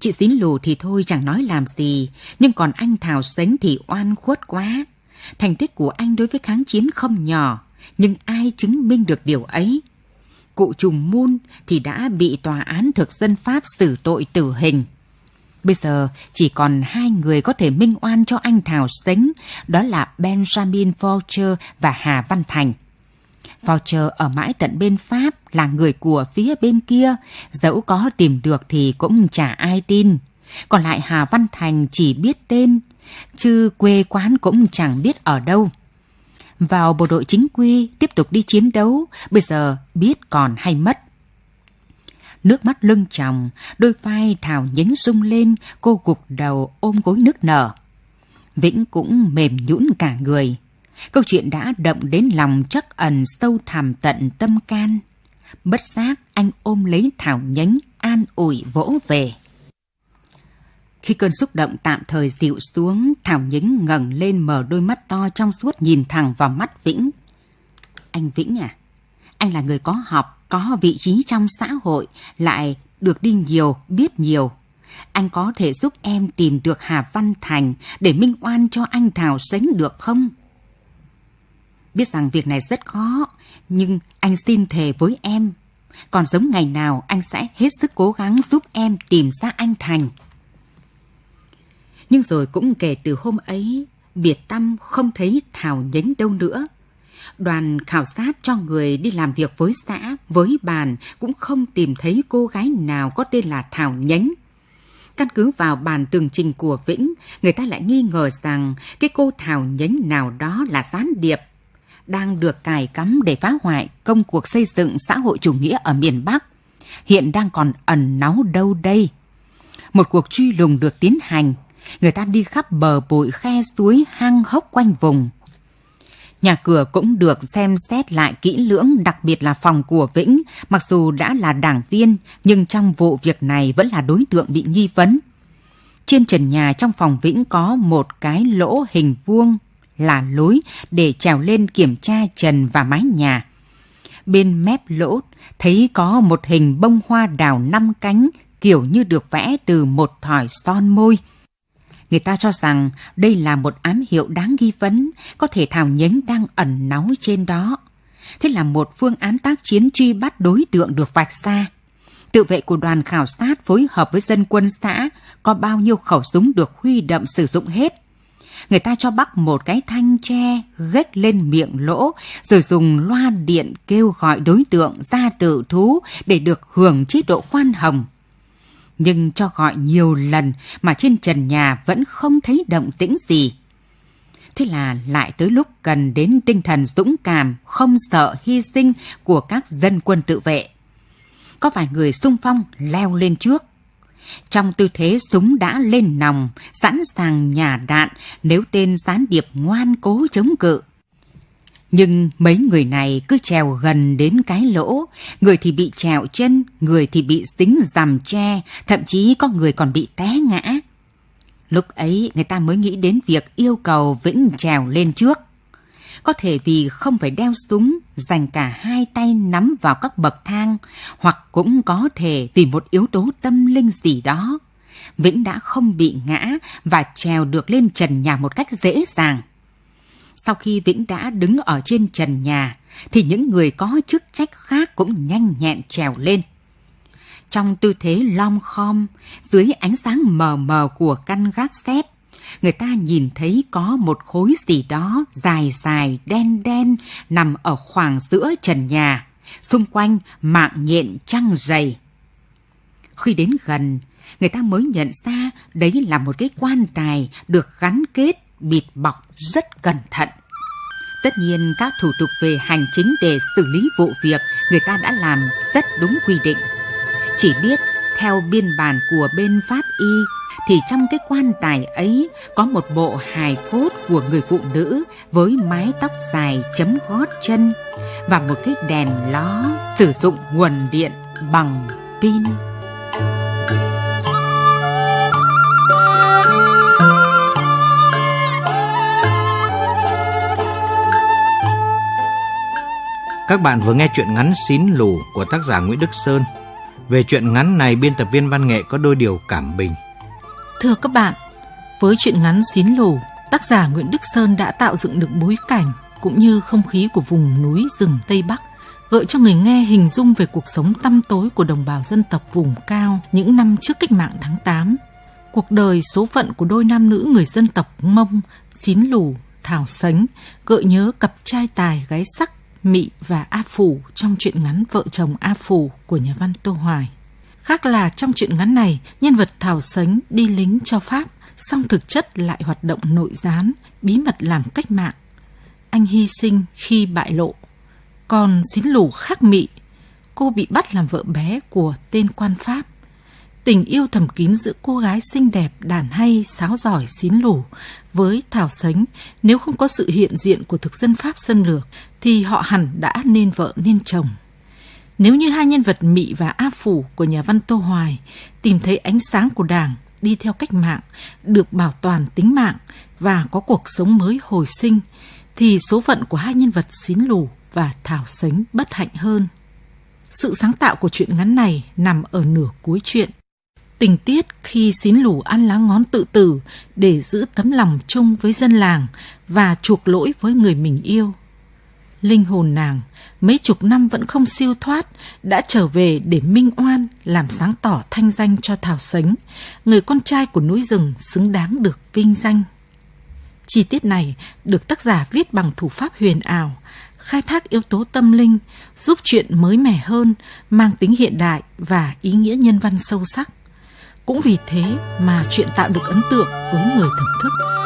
Speaker 3: Chị Xín Lù thì thôi chẳng nói làm gì, nhưng còn anh Thảo Sánh thì oan khuất quá. Thành tích của anh đối với kháng chiến không nhỏ, nhưng ai chứng minh được điều ấy? Cụ Trùm Môn thì đã bị tòa án thực dân Pháp xử tội tử hình. Bây giờ chỉ còn hai người có thể minh oan cho anh Thảo Sính đó là Benjamin Voucher và Hà Văn Thành. Voucher ở mãi tận bên Pháp là người của phía bên kia, dẫu có tìm được thì cũng chả ai tin. Còn lại Hà Văn Thành chỉ biết tên, chứ quê quán cũng chẳng biết ở đâu. Vào bộ đội chính quy, tiếp tục đi chiến đấu, bây giờ biết còn hay mất. Nước mắt lưng tròng, đôi vai Thảo nhấn rung lên, cô gục đầu ôm gối nước nở. Vĩnh cũng mềm nhũn cả người. Câu chuyện đã động đến lòng chắc ẩn sâu thẳm tận tâm can. Bất giác anh ôm lấy Thảo nhánh an ủi vỗ về. Khi cơn xúc động tạm thời dịu xuống, Thảo Nhính ngẩng lên mở đôi mắt to trong suốt nhìn thẳng vào mắt Vĩnh. Anh Vĩnh à, anh là người có học, có vị trí trong xã hội, lại được đi nhiều, biết nhiều. Anh có thể giúp em tìm được Hà Văn Thành để minh oan cho anh Thảo sánh được không? Biết rằng việc này rất khó, nhưng anh xin thề với em. Còn giống ngày nào anh sẽ hết sức cố gắng giúp em tìm ra anh Thành. Nhưng rồi cũng kể từ hôm ấy, biệt tâm không thấy Thảo nhánh đâu nữa. Đoàn khảo sát cho người đi làm việc với xã, với bàn cũng không tìm thấy cô gái nào có tên là Thảo nhánh. Căn cứ vào bản tường trình của Vĩnh, người ta lại nghi ngờ rằng cái cô Thảo nhánh nào đó là gián điệp đang được cài cắm để phá hoại công cuộc xây dựng xã hội chủ nghĩa ở miền Bắc. Hiện đang còn ẩn náu đâu đây? Một cuộc truy lùng được tiến hành Người ta đi khắp bờ bụi khe suối hang hốc quanh vùng. Nhà cửa cũng được xem xét lại kỹ lưỡng, đặc biệt là phòng của Vĩnh, mặc dù đã là đảng viên, nhưng trong vụ việc này vẫn là đối tượng bị nghi vấn. Trên trần nhà trong phòng Vĩnh có một cái lỗ hình vuông là lối để trèo lên kiểm tra trần và mái nhà. Bên mép lỗ thấy có một hình bông hoa đào năm cánh kiểu như được vẽ từ một thỏi son môi. Người ta cho rằng đây là một ám hiệu đáng ghi vấn, có thể thảo nhánh đang ẩn náu trên đó. Thế là một phương án tác chiến truy bắt đối tượng được vạch ra. Tự vệ của đoàn khảo sát phối hợp với dân quân xã có bao nhiêu khẩu súng được huy động sử dụng hết. Người ta cho bắt một cái thanh tre gách lên miệng lỗ rồi dùng loa điện kêu gọi đối tượng ra tự thú để được hưởng chế độ khoan hồng nhưng cho gọi nhiều lần mà trên trần nhà vẫn không thấy động tĩnh gì. Thế là lại tới lúc cần đến tinh thần dũng cảm, không sợ hy sinh của các dân quân tự vệ. Có vài người sung phong leo lên trước. Trong tư thế súng đã lên nòng, sẵn sàng nhà đạn nếu tên gián điệp ngoan cố chống cự. Nhưng mấy người này cứ trèo gần đến cái lỗ, người thì bị trèo chân, người thì bị dính dằm tre, thậm chí có người còn bị té ngã. Lúc ấy người ta mới nghĩ đến việc yêu cầu Vĩnh trèo lên trước. Có thể vì không phải đeo súng, dành cả hai tay nắm vào các bậc thang, hoặc cũng có thể vì một yếu tố tâm linh gì đó. Vĩnh đã không bị ngã và trèo được lên trần nhà một cách dễ dàng sau khi Vĩnh đã đứng ở trên trần nhà, thì những người có chức trách khác cũng nhanh nhẹn trèo lên. Trong tư thế lom khom, dưới ánh sáng mờ mờ của căn gác xếp, người ta nhìn thấy có một khối gì đó dài dài đen đen nằm ở khoảng giữa trần nhà, xung quanh mạng nhện trăng dày. Khi đến gần, người ta mới nhận ra đấy là một cái quan tài được gắn kết bịt bọc rất cẩn thận. Tất nhiên các thủ tục về hành chính để xử lý vụ việc người ta đã làm rất đúng quy định. Chỉ biết theo biên bản của bên pháp y thì trong cái quan tài ấy có một bộ hài cốt của người phụ nữ với mái tóc dài chấm gót chân và một cái đèn ló sử dụng nguồn điện bằng pin.
Speaker 2: Các bạn vừa nghe chuyện ngắn Xín Lù của tác giả Nguyễn Đức Sơn. Về chuyện ngắn này, biên tập viên Văn Nghệ có đôi điều cảm bình.
Speaker 4: Thưa các bạn, với chuyện ngắn Xín Lù, tác giả Nguyễn Đức Sơn đã tạo dựng được bối cảnh cũng như không khí của vùng núi rừng Tây Bắc, gợi cho người nghe hình dung về cuộc sống tăm tối của đồng bào dân tộc vùng cao những năm trước cách mạng tháng 8. Cuộc đời số phận của đôi nam nữ người dân tộc Mông, xín Lù, Thảo Sánh gợi nhớ cặp trai tài gái sắc Mị và A Phủ trong truyện ngắn Vợ chồng A Phủ của nhà văn Tô Hoài. Khác là trong truyện ngắn này, nhân vật Thảo Sánh đi lính cho Pháp, song thực chất lại hoạt động nội gián, bí mật làm cách mạng. Anh hy sinh khi bại lộ. Còn xín lù khác mị, cô bị bắt làm vợ bé của tên quan Pháp. Tình yêu thầm kín giữa cô gái xinh đẹp, đàn hay, sáo giỏi, xín lù với Thảo Sánh nếu không có sự hiện diện của thực dân Pháp xâm lược thì họ hẳn đã nên vợ nên chồng. Nếu như hai nhân vật Mị và A Phủ của nhà văn Tô Hoài tìm thấy ánh sáng của Đảng đi theo cách mạng, được bảo toàn tính mạng và có cuộc sống mới hồi sinh, thì số phận của hai nhân vật xín lù và thảo sánh bất hạnh hơn. Sự sáng tạo của chuyện ngắn này nằm ở nửa cuối chuyện. Tình tiết khi xín lù ăn lá ngón tự tử để giữ tấm lòng chung với dân làng và chuộc lỗi với người mình yêu linh hồn nàng mấy chục năm vẫn không siêu thoát đã trở về để minh oan làm sáng tỏ thanh danh cho thảo sánh người con trai của núi rừng xứng đáng được vinh danh chi tiết này được tác giả viết bằng thủ pháp huyền ảo khai thác yếu tố tâm linh giúp chuyện mới mẻ hơn mang tính hiện đại và ý nghĩa nhân văn sâu sắc cũng vì thế mà chuyện tạo được ấn tượng với người thưởng thức